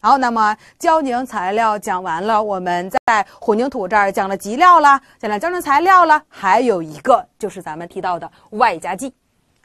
好，那么胶凝材料讲完了，我们在混凝土这儿讲了集料了，讲了胶凝材料了，还有一个就是咱们提到的外加剂。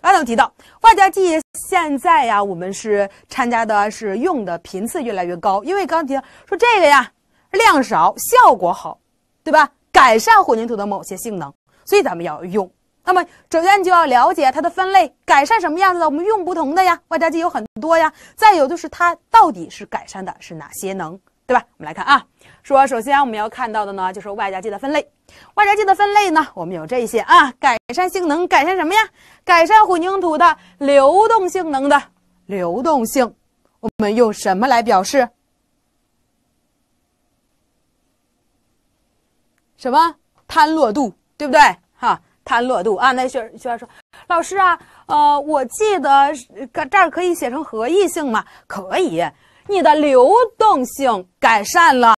刚才提到外加剂，现在呀，我们是参加的是用的频次越来越高，因为刚提到说这个呀量少效果好，对吧？改善混凝土的某些性能，所以咱们要用。那么首先你就要了解它的分类，改善什么样子的？我们用不同的呀，外加剂有很多呀。再有就是它到底是改善的是哪些能，对吧？我们来看啊，说首先我们要看到的呢，就是外加剂的分类。外加剂的分类呢，我们有这些啊，改善性能，改善什么呀？改善混凝土的流动性能的流动性，我们用什么来表示？什么坍落度，对不对？哈。弹落度啊！那学学员说：“老师啊，呃，我记得这儿可以写成合易性吗？可以。你的流动性改善了，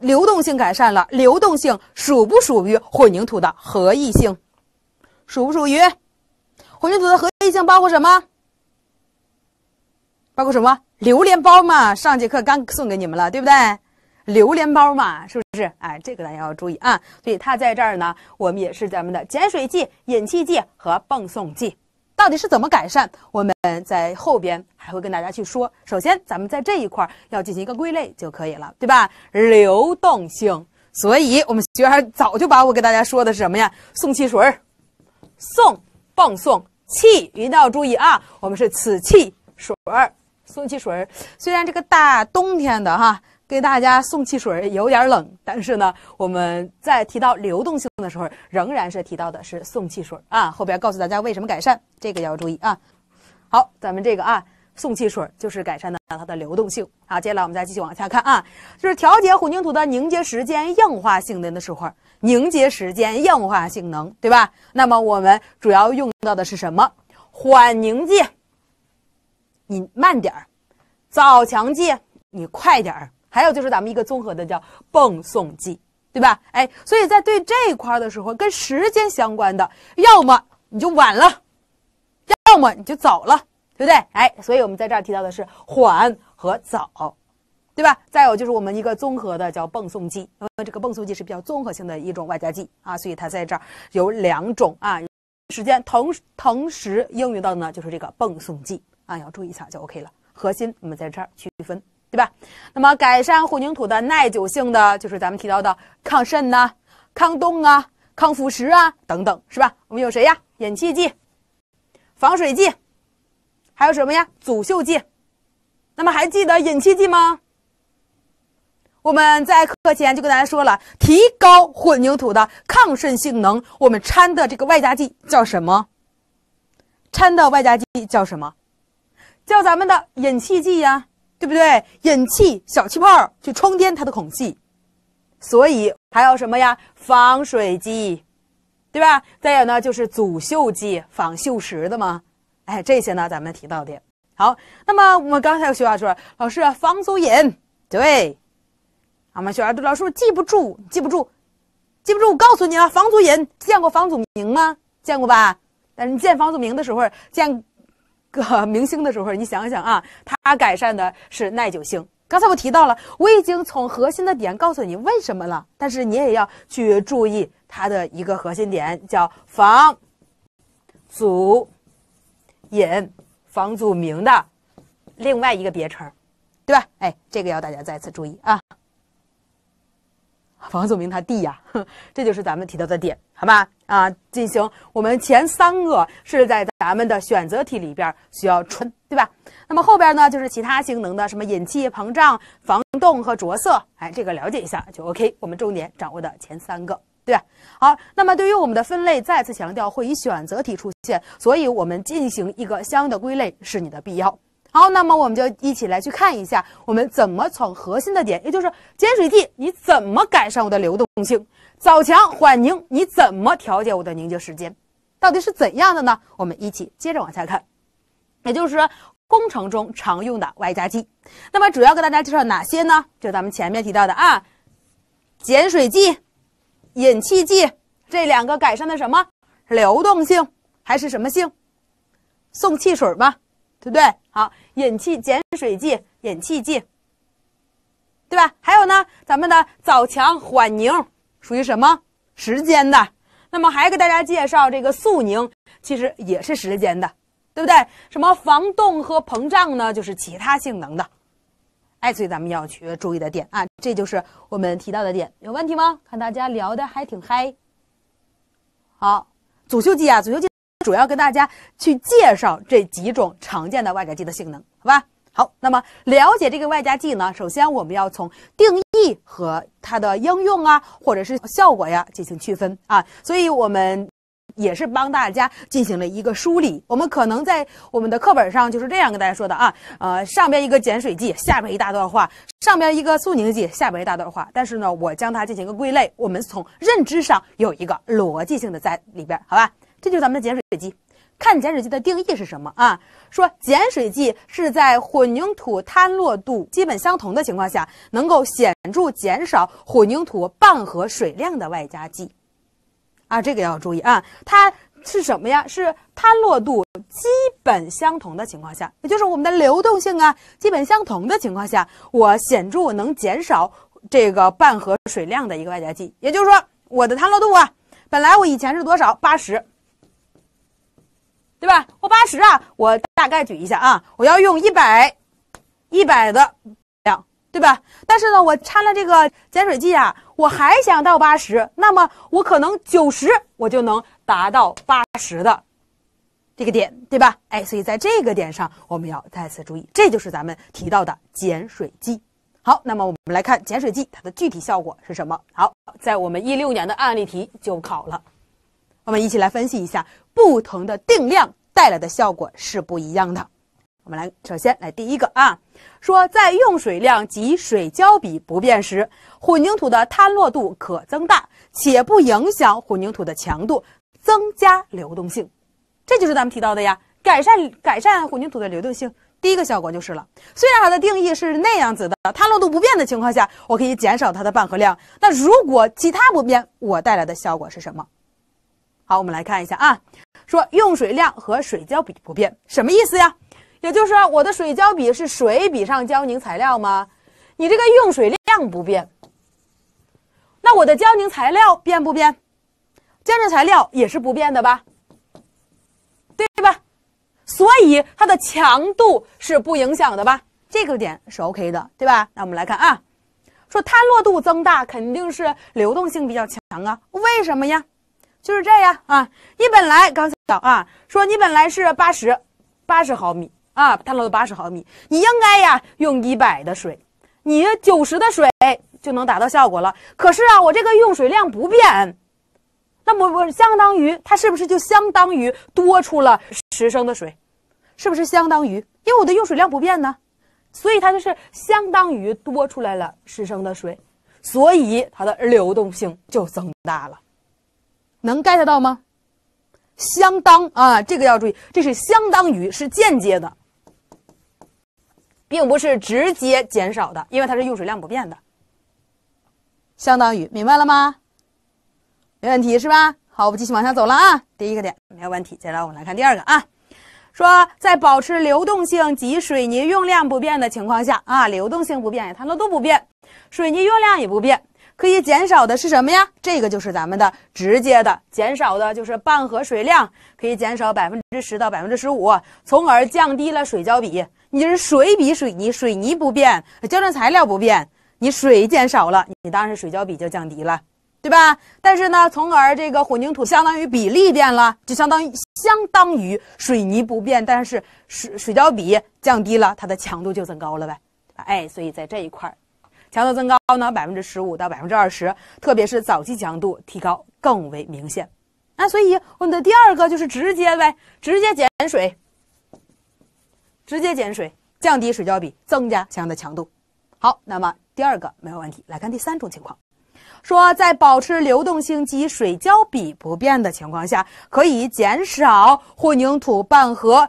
流动性改善了，流动性属不属于混凝土的合易性？属不属于？混凝土的合易性包括什么？包括什么？榴莲包嘛！上节课刚送给你们了，对不对？”榴莲包嘛，是不是？哎，这个大家要注意啊。所以它在这儿呢，我们也是咱们的减水剂、引气剂和泵送剂，到底是怎么改善？我们在后边还会跟大家去说。首先，咱们在这一块要进行一个归类就可以了，对吧？流动性。所以我们学员早就把我给大家说的是什么呀？送汽水儿，送泵送气，一定要注意啊！我们是此汽水儿，送汽水虽然这个大冬天的，哈。给大家送汽水有点冷，但是呢，我们在提到流动性的时候，仍然是提到的是送汽水啊。后边告诉大家为什么改善，这个要注意啊。好，咱们这个啊，送汽水就是改善的它的流动性啊。接下来我们再继续往下看啊，就是调节混凝土的凝结时间、硬化性能的时候，凝结时间、硬化性能，对吧？那么我们主要用到的是什么缓凝剂？你慢点儿，早强剂你快点儿。还有就是咱们一个综合的叫泵送剂，对吧？哎，所以在对这一块的时候，跟时间相关的，要么你就晚了，要么你就早了，对不对？哎，所以我们在这儿提到的是缓和早，对吧？再有就是我们一个综合的叫泵送剂，因为这个泵送剂是比较综合性的一种外加剂啊，所以它在这儿有两种啊时间同同时应用到的呢就是这个泵送剂啊，要注意一下就 OK 了。核心我们在这儿区分。对吧？那么改善混凝土的耐久性的就是咱们提到的抗渗呢、抗冻啊、抗腐蚀啊等等，是吧？我们有谁呀？引气剂、防水剂，还有什么呀？阻锈剂。那么还记得引气剂吗？我们在课前就跟大家说了，提高混凝土的抗渗性能，我们掺的这个外加剂叫什么？掺的外加剂叫什么？叫咱们的引气剂呀。对不对？引气小气泡去冲天它的孔隙，所以还有什么呀？防水剂，对吧？再有呢，就是阻锈剂、防锈蚀的嘛。哎，这些呢，咱们提到的。好，那么我们刚才有学员说：“老师，防阻引。”对，啊，我们学员对老师记不住，记不住，记不住。我告诉你啊，防阻引，见过防阻明吗？见过吧？但是你见防阻明的时候见。个明星的时候，你想想啊，它改善的是耐久性。刚才我提到了，我已经从核心的点告诉你为什么了，但是你也要去注意它的一个核心点，叫防阻引防阻名的另外一个别称，对吧？哎，这个要大家再次注意啊。房祖明他弟呀，这就是咱们提到的点，好吧？啊，进行我们前三个是在咱们的选择题里边需要春，对吧？那么后边呢就是其他性能的，什么引气、膨胀、防冻和着色，哎，这个了解一下就 OK。我们重点掌握的前三个，对吧？好，那么对于我们的分类，再次强调会以选择题出现，所以我们进行一个相应的归类是你的必要。好，那么我们就一起来去看一下，我们怎么从核心的点，也就是减水剂你怎么改善我的流动性？早强缓凝你怎么调节我的凝结时间？到底是怎样的呢？我们一起接着往下看。也就是说，工程中常用的外加剂，那么主要跟大家介绍哪些呢？就咱们前面提到的啊，减水剂、引气剂这两个改善的什么流动性还是什么性？送汽水吗？对不对？好，引气减水剂、引气剂，对吧？还有呢，咱们的早强缓凝属于什么时间的？那么还给大家介绍这个速凝，其实也是时间的，对不对？什么防冻和膨胀呢？就是其他性能的。哎，所以咱们要去注意的点啊，这就是我们提到的点。有问题吗？看大家聊的还挺嗨。好，阻锈剂啊，阻锈剂。主要跟大家去介绍这几种常见的外加剂的性能，好吧？好，那么了解这个外加剂呢，首先我们要从定义和它的应用啊，或者是效果呀进行区分啊，所以我们也是帮大家进行了一个梳理。我们可能在我们的课本上就是这样跟大家说的啊，呃，上边一个碱水剂，下边一大段话；上边一个速凝剂，下边一大段话。但是呢，我将它进行一个归类，我们从认知上有一个逻辑性的在里边，好吧？这就是咱们的减水剂。看减水剂的定义是什么啊？说减水剂是在混凝土坍落度基本相同的情况下，能够显著减少混凝土半合水量的外加剂。啊，这个要注意啊，它是什么呀？是坍落度基本相同的情况下，也就是我们的流动性啊，基本相同的情况下，我显著能减少这个半合水量的一个外加剂。也就是说，我的坍落度啊，本来我以前是多少？八十。对吧？我八十啊，我大概举一下啊，我要用一百，一百的量，对吧？但是呢，我掺了这个减水剂啊，我还想到八十，那么我可能九十我就能达到八十的这个点，对吧？哎，所以在这个点上，我们要再次注意，这就是咱们提到的减水剂。好，那么我们来看减水剂它的具体效果是什么？好，在我们一六年的案例题就考了。我们一起来分析一下不同的定量带来的效果是不一样的。我们来，首先来第一个啊，说在用水量及水胶比不变时，混凝土的坍落度可增大，且不影响混凝土的强度，增加流动性。这就是咱们提到的呀，改善改善混凝土的流动性，第一个效果就是了。虽然它的定义是那样子的，坍落度不变的情况下，我可以减少它的拌合量。那如果其他不变，我带来的效果是什么？好，我们来看一下啊，说用水量和水胶比不变，什么意思呀？也就是说，我的水胶比是水比上胶凝材料吗？你这个用水量不变，那我的胶凝材料变不变？胶凝材料也是不变的吧，对吧？所以它的强度是不影响的吧？这个点是 OK 的，对吧？那我们来看啊，说坍落度增大，肯定是流动性比较强啊，为什么呀？就是这样啊！你本来刚才啊说你本来是八十，八十毫米啊，喷了的八十毫米，你应该呀用一百的水，你九十的水就能达到效果了。可是啊，我这个用水量不变，那么我相当于它是不是就相当于多出了十升的水？是不是相当于因为我的用水量不变呢？所以它就是相当于多出来了十升的水，所以它的流动性就增大了。能 get 到吗？相当啊，这个要注意，这是相当于是间接的，并不是直接减少的，因为它是用水量不变的，相当于，明白了吗？没问题是吧？好，我们继续往下走了啊。第一个点没有问题，接下来我们来看第二个啊，说在保持流动性及水泥用量不变的情况下啊，流动性不变，它那都不变，水泥用量也不变。可以减少的是什么呀？这个就是咱们的直接的减少的，就是半和水量可以减少百分之十到百分之十五，从而降低了水胶比。你是水比水泥，水泥不变，胶粘材料不变，你水减少了，你当然水胶比就降低了，对吧？但是呢，从而这个混凝土相当于比例变了，就相当于相当于水泥不变，但是水水胶比降低了，它的强度就增高了呗。哎，所以在这一块。强度增高呢，百分之十五到百分之二十，特别是早期强度提高更为明显。那所以我们的第二个就是直接呗，直接减水，直接减水，降低水胶比，增加相应的强度。好，那么第二个没有问题。来看第三种情况，说在保持流动性及水胶比不变的情况下，可以减少混凝土拌合。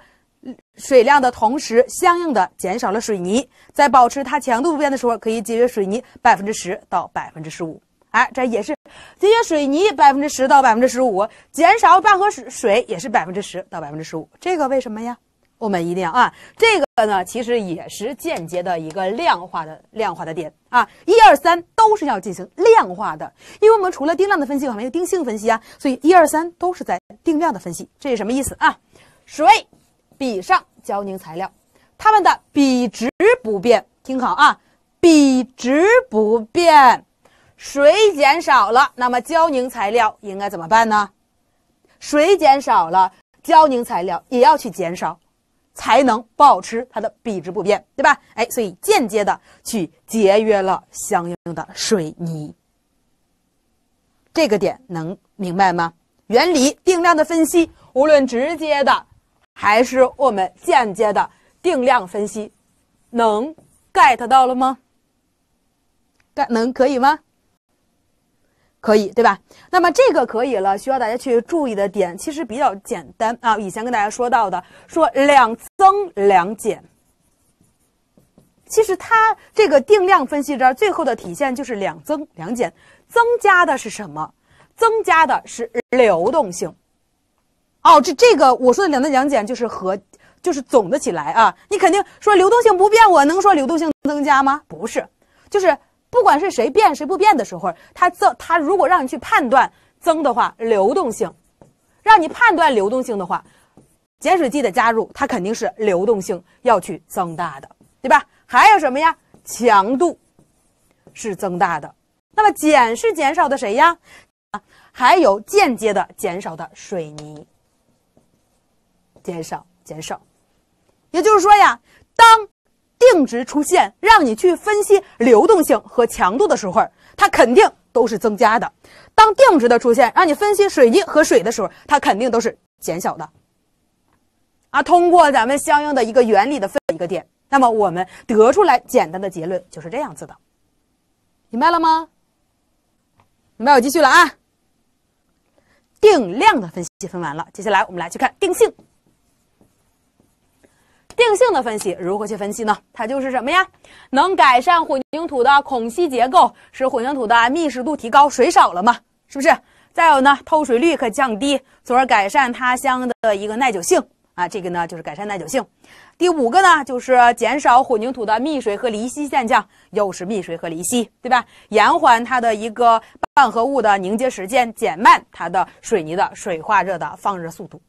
水量的同时，相应的减少了水泥，在保持它强度不变的时候，可以节约水泥百分之十到百分之十五。哎，这也是节约水泥百分之十到百分之十五，减少拌合水水也是百分之十到百分之十五。这个为什么呀？我们一定要啊，这个呢，其实也是间接的一个量化的量化的点啊，一二三都是要进行量化的。因为我们除了定量的分析，我们还有定性分析啊，所以一二三都是在定量的分析。这是什么意思啊？水比上。胶凝材料，它们的比值不变。听好啊，比值不变，水减少了，那么胶凝材料应该怎么办呢？水减少了，胶凝材料也要去减少，才能保持它的比值不变，对吧？哎，所以间接的去节约了相应的水泥。这个点能明白吗？原理定量的分析，无论直接的。还是我们间接的定量分析，能 get 到了吗？get 能可以吗？可以，对吧？那么这个可以了。需要大家去注意的点其实比较简单啊。以前跟大家说到的，说两增两减，其实它这个定量分析这儿最后的体现就是两增两减。增加的是什么？增加的是流动性。哦，这这个我说的两增讲解就是和，就是总的起来啊。你肯定说流动性不变，我能说流动性增加吗？不是，就是不管是谁变谁不变的时候，它增，它如果让你去判断增的话，流动性，让你判断流动性的话，减水剂的加入，它肯定是流动性要去增大的，对吧？还有什么呀？强度是增大的，那么减是减少的，谁呀？啊，还有间接的减少的水泥。减少，减少，也就是说呀，当定值出现，让你去分析流动性和强度的时候，它肯定都是增加的；当定值的出现，让你分析水机和水的时候，它肯定都是减小的。啊，通过咱们相应的一个原理的分一个点，那么我们得出来简单的结论就是这样子的，明白了吗？明白，我继续了啊。定量的分析分完了，接下来我们来去看定性。定性的分析如何去分析呢？它就是什么呀？能改善混凝土的孔隙结构，使混凝土的密实度提高，水少了吗？是不是？再有呢，透水率可降低，从而改善它相的一个耐久性啊。这个呢就是改善耐久性。第五个呢就是减少混凝土的密水和离析现象，又是密水和离析，对吧？延缓它的一个半合物的凝结时间，减慢它的水泥的水化热的放热速度。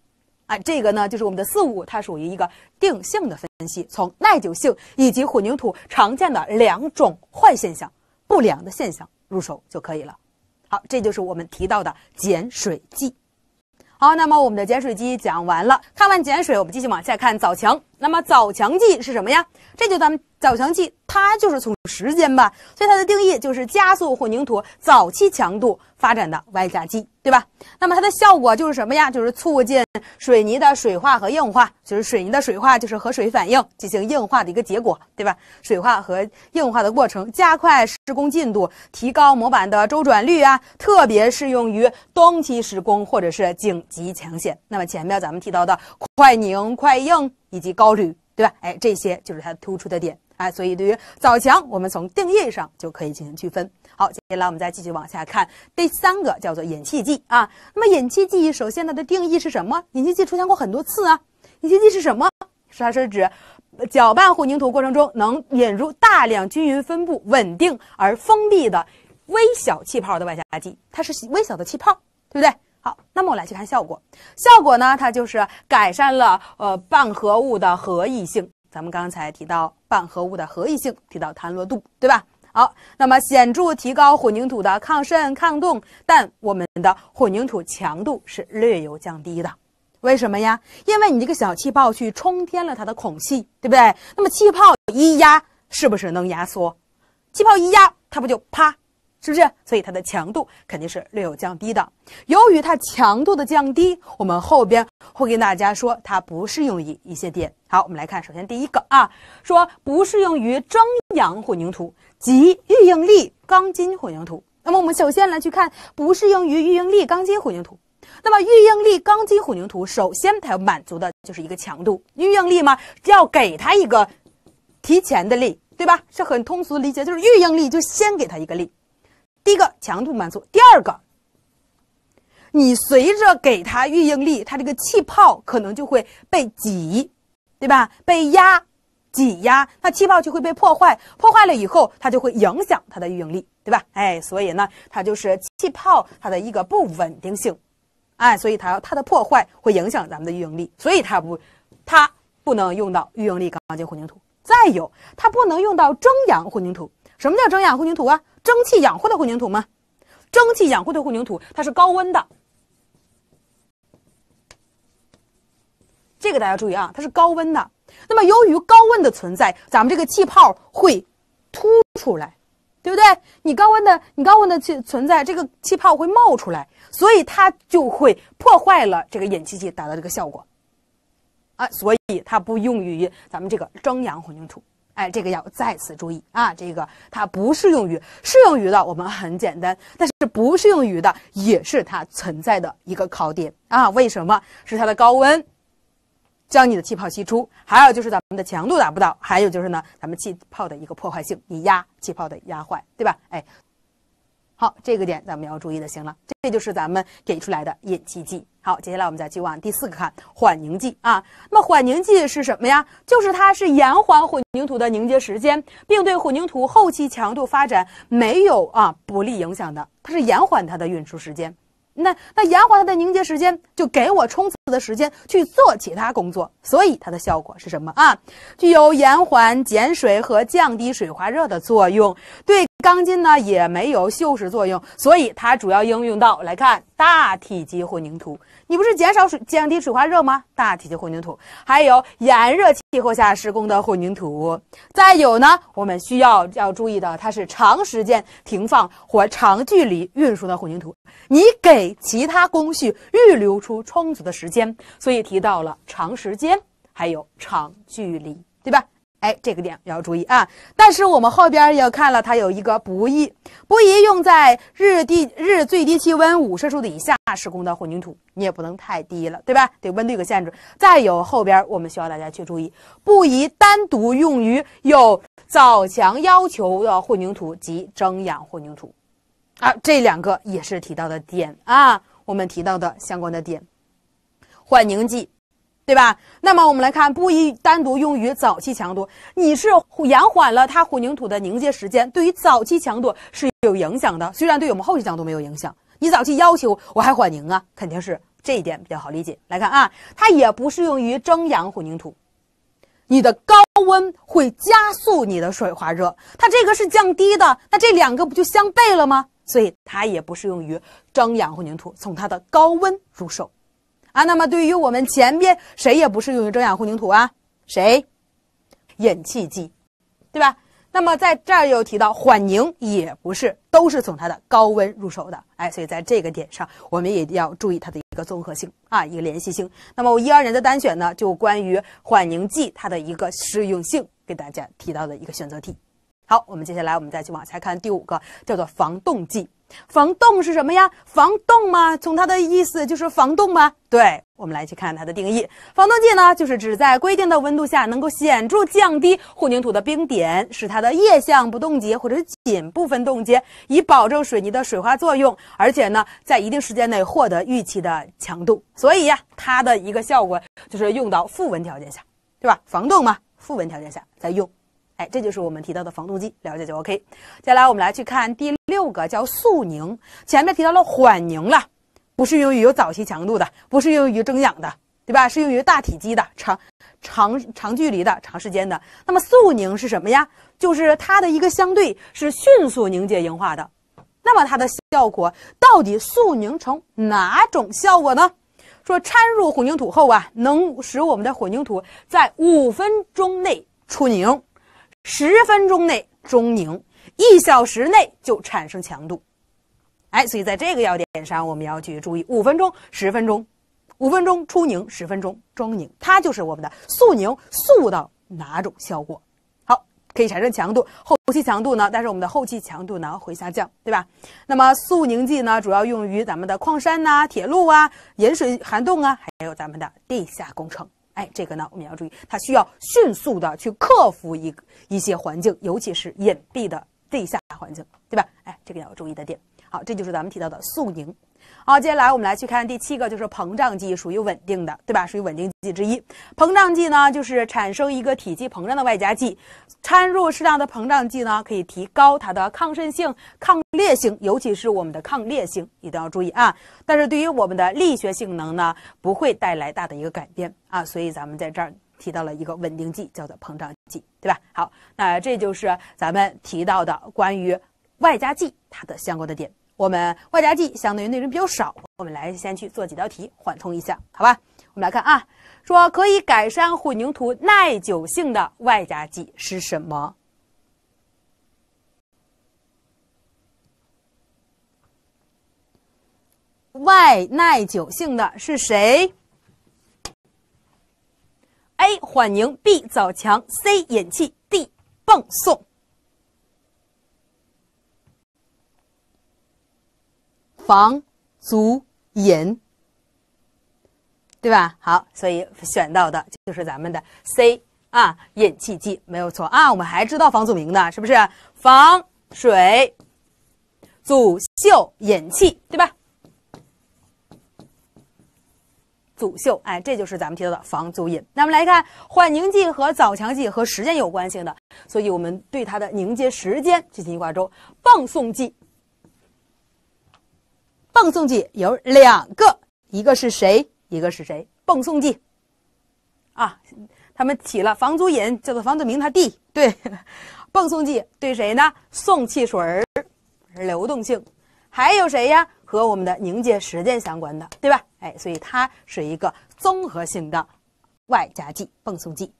哎，这个呢，就是我们的四五，它属于一个定性的分析，从耐久性以及混凝土常见的两种坏现象、不良的现象入手就可以了。好，这就是我们提到的减水剂。好，那么我们的减水剂讲完了，看完减水，我们继续往下看藻墙。那么早强剂是什么呀？这就咱们早强剂，它就是从时间吧，所以它的定义就是加速混凝土早期强度发展的外加剂，对吧？那么它的效果就是什么呀？就是促进水泥的水化和硬化，就是水泥的水化就是和水反应进行硬化的一个结果，对吧？水化和硬化的过程加快施工进度，提高模板的周转率啊，特别适用于冬期施工或者是紧急抢险。那么前面咱们提到的快凝快硬。以及高铝，对吧？哎，这些就是它突出的点，哎，所以对于枣强，我们从定义上就可以进行区分。好，接下来我们再继续往下看，第三个叫做引气剂啊。那么引气剂，首先它的定义是什么？引气剂出现过很多次啊。引气剂是什么？它是指搅拌混凝土过程中能引入大量均匀分布、稳定而封闭的微小气泡的外加剂，它是微小的气泡，对不对？好，那么我来去看效果。效果呢，它就是改善了呃半合物的合异性。咱们刚才提到半合物的合异性，提到弹落度，对吧？好，那么显著提高混凝土的抗渗、抗冻，但我们的混凝土强度是略有降低的。为什么呀？因为你这个小气泡去冲天了它的孔隙，对不对？那么气泡一压，是不是能压缩？气泡一压，它不就啪？是不是？所以它的强度肯定是略有降低的。由于它强度的降低，我们后边会跟大家说它不适用于一些点。好，我们来看，首先第一个啊，说不适用于蒸养混凝土及预应力钢筋混凝土。那么我们首先来去看不适用于预应力钢筋混凝土。那么预应力钢筋混凝土，首先它要满足的就是一个强度，预应力嘛，要给它一个提前的力，对吧？是很通俗理解，就是预应力就先给它一个力。第一个强度满足，第二个，你随着给它预应力，它这个气泡可能就会被挤，对吧？被压、挤压，那气泡就会被破坏，破坏了以后，它就会影响它的预应力，对吧？哎，所以呢，它就是气泡它的一个不稳定性，哎，所以它它的破坏会影响咱们的预应力，所以它不，它不能用到预应力钢筋混凝土。再有，它不能用到蒸氧混凝土。什么叫蒸氧混凝土啊？蒸汽养护的混凝土吗？蒸汽养护的混凝土，它是高温的。这个大家注意啊，它是高温的。那么由于高温的存在，咱们这个气泡会凸出来，对不对？你高温的，你高温的气存在，这个气泡会冒出来，所以它就会破坏了这个引气剂达到这个效果。啊，所以它不用于咱们这个蒸养混凝土。哎，这个要再次注意啊！这个它不适用于，适用于的我们很简单，但是不适用于的也是它存在的一个考点啊！为什么？是它的高温将你的气泡吸出，还有就是咱们的强度达不到，还有就是呢，咱们气泡的一个破坏性，你压气泡的压坏，对吧？哎。好，这个点咱们要注意的行了，这就是咱们给出来的引气剂。好，接下来我们再去往第四个看缓凝剂啊。那么缓凝剂是什么呀？就是它是延缓混凝土的凝结时间，并对混凝土后期强度发展没有啊不利影响的。它是延缓它的运输时间。那那延缓它的凝结时间，就给我充足的时间去做其他工作。所以它的效果是什么啊？具有延缓减水和降低水化热的作用，对。钢筋呢也没有锈蚀作用，所以它主要应用到来看大体积混凝土。你不是减少水降低水化热吗？大体积混凝土还有炎热气候下施工的混凝土。再有呢，我们需要要注意的，它是长时间停放或长距离运输的混凝土。你给其他工序预留出充足的时间，所以提到了长时间还有长距离，对吧？哎，这个点要注意啊！但是我们后边要看了，它有一个不宜，不宜用在日地日最低气温五摄氏度以下施工的混凝土，你也不能太低了，对吧？对温度有个限制。再有后边我们需要大家去注意，不宜单独用于有早强要求的混凝土及蒸养混凝土啊，这两个也是提到的点啊，我们提到的相关的点，缓凝剂。对吧？那么我们来看，不宜单独用于早期强度，你是延缓了它混凝土的凝结时间，对于早期强度是有影响的。虽然对我们后期强度没有影响，你早期要求我还缓凝啊，肯定是这一点比较好理解。来看啊，它也不适用于蒸氧混凝土，你的高温会加速你的水化热，它这个是降低的，那这两个不就相悖了吗？所以它也不适用于蒸氧混凝土，从它的高温入手。啊，那么对于我们前边谁也不适用于遮氧混凝土啊？谁？引气剂，对吧？那么在这儿又提到缓凝也不是，都是从它的高温入手的，哎，所以在这个点上我们也要注意它的一个综合性啊，一个联系性。那么我一二年的单选呢，就关于缓凝剂它的一个适用性给大家提到的一个选择题。好，我们接下来我们再去往下看第五个，叫做防冻剂。防冻是什么呀？防冻吗？从它的意思就是防冻吗？对，我们来去看它的定义。防冻剂呢，就是指在规定的温度下，能够显著降低混凝土的冰点，使它的液相不冻结或者是仅部分冻结，以保证水泥的水化作用，而且呢，在一定时间内获得预期的强度。所以呀，它的一个效果就是用到负温条件下，对吧？防冻嘛，负温条件下再用。哎，这就是我们提到的防冻剂，了解就 OK。接下来我们来去看第六个，叫速凝。前面提到了缓凝了，不适用于有早期强度的，不适用于蒸养的，对吧？适用于大体积的、长、长长距离的、长时间的。那么速凝是什么呀？就是它的一个相对是迅速凝结硬化的。那么它的效果到底速凝成哪种效果呢？说掺入混凝土后啊，能使我们的混凝土在五分钟内出凝。十分钟内中凝，一小时内就产生强度。哎，所以在这个要点上，我们要去注意：五分钟、十分钟，五分钟出凝，十分钟中凝，它就是我们的速凝，速到哪种效果？好，可以产生强度，后期强度呢？但是我们的后期强度呢会下降，对吧？那么速凝剂呢，主要用于咱们的矿山呐、铁路啊、盐水涵洞啊，还有咱们的地下工程。哎，这个呢，我们要注意，它需要迅速的去克服一一些环境，尤其是隐蔽的地下环境，对吧？哎，这个要注意的点。好，这就是咱们提到的肃宁。好，接下来我们来去看第七个，就是膨胀剂，属于稳定的，对吧？属于稳定剂之一。膨胀剂呢，就是产生一个体积膨胀的外加剂。掺入适量的膨胀剂呢，可以提高它的抗渗性、抗裂性，尤其是我们的抗裂性，一定要注意啊。但是对于我们的力学性能呢，不会带来大的一个改变啊。所以咱们在这儿提到了一个稳定剂，叫做膨胀剂，对吧？好，那这就是咱们提到的关于外加剂它的相关的点。我们外加剂相对于内容比较少，我们来先去做几道题缓冲一下，好吧？我们来看啊，说可以改善混凝土耐久性的外加剂是什么？外耐久性的是谁？A. 缓凝，B. 早强，C. 引气，D. 泵送。防阻引，对吧？好，所以选到的就是咱们的 C 啊，引气剂没有错啊。我们还知道防阻名的，是不是防水、阻锈、引气，对吧？阻锈，哎，这就是咱们提到的防阻引。那么来看缓凝剂和早强剂和时间有关系的，所以我们对它的凝结时间进行一挂钩。泵送剂。泵送剂有两个，一个是谁？一个是谁？泵送剂，啊，他们起了房祖引，叫做房祖明，他弟对，泵 送剂对谁呢？送汽水，流动性，还有谁呀？和我们的凝结时间相关的，对吧？哎，所以它是一个综合性的外加剂，泵送剂，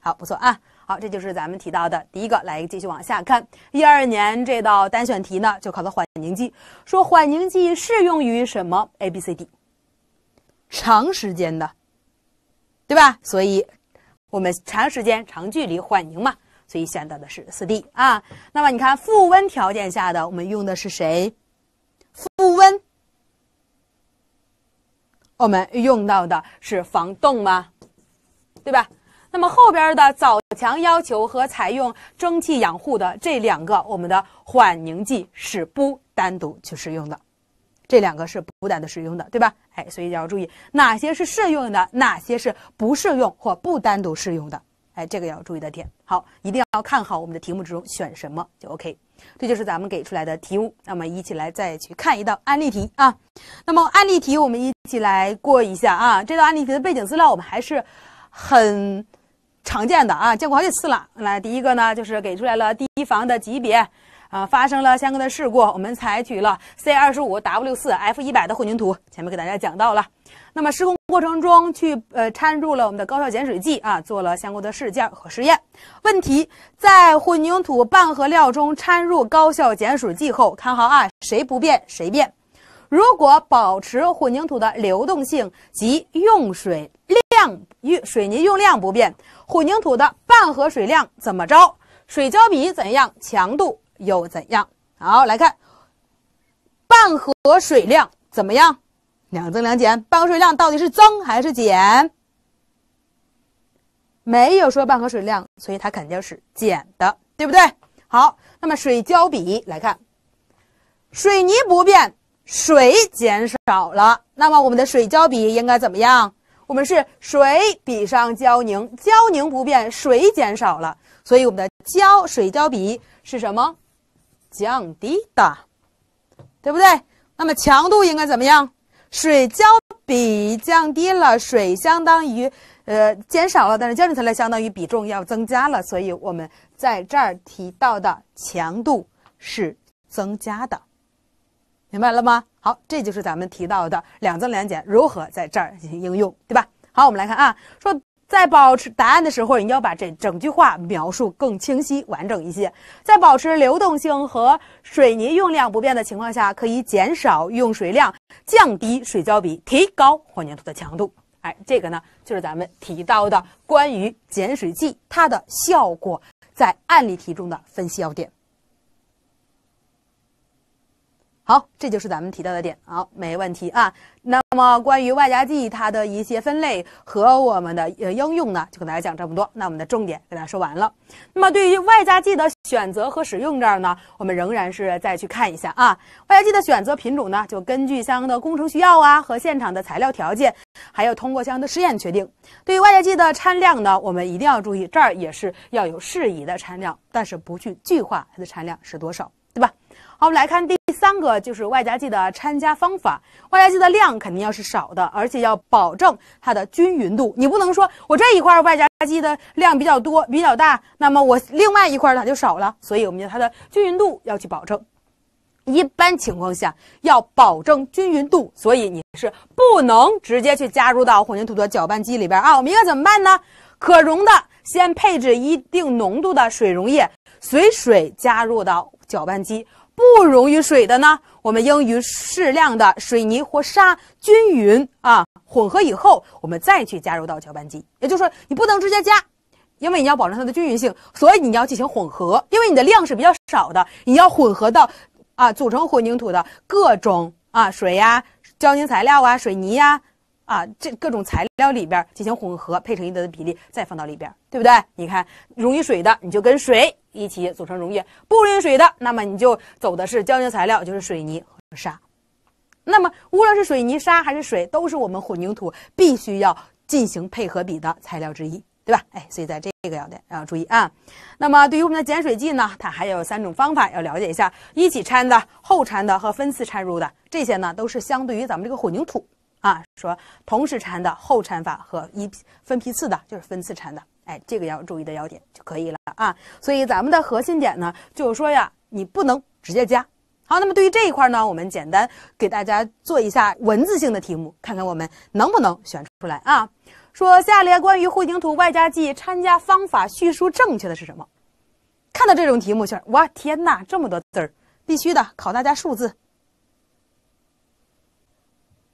好，不错啊。好，这就是咱们提到的第一个。来继续往下看，一二年这道单选题呢，就考到缓凝剂。说缓凝剂适用于什么？A、B、C、D。长时间的，对吧？所以我们长时间、长距离缓凝嘛，所以选择的是四 D 啊。那么你看，负温条件下的，我们用的是谁？负温，我们用到的是防冻吗？对吧？那么后边的早强要求和采用蒸汽养护的这两个，我们的缓凝剂是不单独去使用的，这两个是不单独使用的，对吧？哎，所以要注意哪些是适用的，哪些是不适用或不单独适用的，哎，这个要注意的点。好，一定要看好我们的题目之中选什么就 OK。这就是咱们给出来的题目。那么一起来再去看一道案例题啊。那么案例题我们一起来过一下啊。这道案例题的背景资料我们还是很。常见的啊，见过好几次了。来，第一个呢，就是给出来了第一的级别，啊，发生了相关的事故，我们采取了 C 二十五 W 四 F 一百的混凝土，前面给大家讲到了。那么施工过程中去呃掺入了我们的高效减水剂啊，做了相关的试件和试验。问题，在混凝土拌合料中掺入高效减水剂后，看好啊，谁不变谁变。如果保持混凝土的流动性及用水量与水泥用量不变，混凝土的半合水量怎么着？水胶比怎样？强度又怎样？好，来看半合水量怎么样？两增两减，半合水量到底是增还是减？没有说半合水量，所以它肯定是减的，对不对？好，那么水胶比来看，水泥不变。水减少了，那么我们的水胶比应该怎么样？我们是水比上胶凝，胶凝不变，水减少了，所以我们的胶水胶比是什么？降低的，对不对？那么强度应该怎么样？水胶比降低了，水相当于呃减少了，但是胶凝材料相当于比重要增加了，所以我们在这儿提到的强度是增加的。明白了吗？好，这就是咱们提到的两增两减如何在这儿进行应用，对吧？好，我们来看啊，说在保持答案的时候，你要把这整句话描述更清晰、完整一些。在保持流动性和水泥用量不变的情况下，可以减少用水量，降低水胶比，提高混凝土的强度。哎，这个呢，就是咱们提到的关于减水剂它的效果在案例题中的分析要点。好，这就是咱们提到的点。好，没问题啊。那么关于外加剂它的一些分类和我们的呃应用呢，就跟大家讲这么多。那我们的重点给大家说完了。那么对于外加剂的选择和使用这儿呢，我们仍然是再去看一下啊。外加剂的选择品种呢，就根据相应的工程需要啊和现场的材料条件，还要通过相应的试验确定。对于外加剂的掺量呢，我们一定要注意这儿也是要有适宜的掺量，但是不去具化它的掺量是多少。好，我们来看第三个，就是外加剂的掺加方法。外加剂的量肯定要是少的，而且要保证它的均匀度。你不能说我这一块外加剂的量比较多、比较大，那么我另外一块它就少了。所以，我们要它的均匀度要去保证。一般情况下要保证均匀度，所以你是不能直接去加入到混凝土的搅拌机里边啊。我们应该怎么办呢？可溶的先配置一定浓度的水溶液，随水加入到搅拌机。不溶于水的呢，我们应与适量的水泥或沙均匀啊混合以后，我们再去加入到搅拌机。也就是说，你不能直接加，因为你要保证它的均匀性，所以你要进行混合。因为你的量是比较少的，你要混合到啊，组成混凝土的各种啊水呀、胶凝材料啊、水泥呀。啊，这各种材料里边进行混合配成一定的比例，再放到里边，对不对？你看溶于水的，你就跟水一起组成溶液；不溶于水的，那么你就走的是胶凝材料，就是水泥和沙。那么无论是水泥、沙还是水，都是我们混凝土必须要进行配合比的材料之一，对吧？哎，所以在这个要点要注意啊。那么对于我们的减水剂呢，它还有三种方法要了解一下：一起掺的、后掺的和分次掺入的。这些呢，都是相对于咱们这个混凝土。啊，说同时缠的后缠法和一分批次的，就是分次缠的，哎，这个要注意的要点就可以了啊。所以咱们的核心点呢，就是说呀，你不能直接加。好，那么对于这一块呢，我们简单给大家做一下文字性的题目，看看我们能不能选出来啊。说下列关于混凝土外加剂掺加方法叙述正确的是什么？看到这种题目就是，哇天哪，这么多字儿，必须的考大家数字。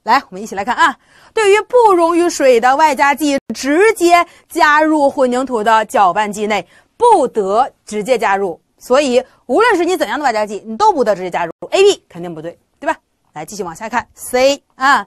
来，我们一起来看啊。对于不溶于水的外加剂，直接加入混凝土的搅拌机内，不得直接加入。所以，无论是你怎样的外加剂，你都不得直接加入。A、B 肯定不对，对吧？来，继续往下看。C 啊，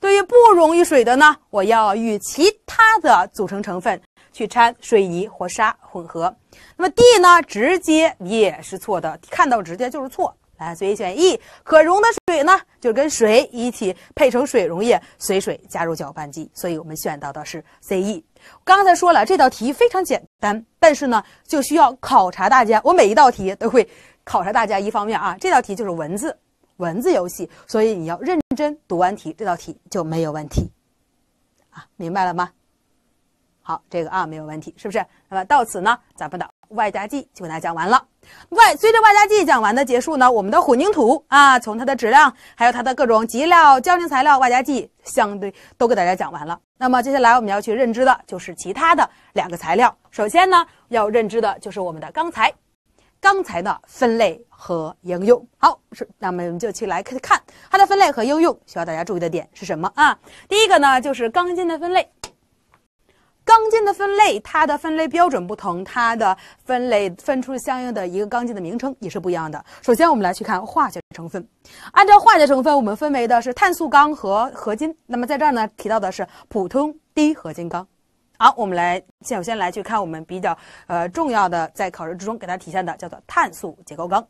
对于不溶于水的呢，我要与其他的组成成分去掺水泥或砂混合。那么 D 呢，直接也是错的，看到直接就是错。哎，所以选 E。可溶的水呢，就跟水一起配成水溶液，随水加入搅拌机。所以我们选到的是 CE。刚才说了，这道题非常简单，但是呢，就需要考察大家。我每一道题都会考察大家。一方面啊，这道题就是文字，文字游戏，所以你要认真读完题，这道题就没有问题。啊，明白了吗？好，这个啊没有问题，是不是？那么到此呢，咱们的外加剂就跟大家讲完了。外随着外加剂讲完的结束呢，我们的混凝土啊，从它的质量，还有它的各种集料、胶凝材料、外加剂，相对都给大家讲完了。那么接下来我们要去认知的就是其他的两个材料。首先呢，要认知的就是我们的钢材，钢材的分类和应用。好，是那么我们就去来看它的分类和应用。需要大家注意的点是什么啊？第一个呢，就是钢筋的分类。钢筋的分类，它的分类标准不同，它的分类分出相应的一个钢筋的名称也是不一样的。首先，我们来去看化学成分。按照化学成分，我们分为的是碳素钢和合金。那么在这儿呢，提到的是普通低合金钢。好，我们来先先来去看我们比较呃重要的，在考试之中给它体现的叫做碳素结构钢。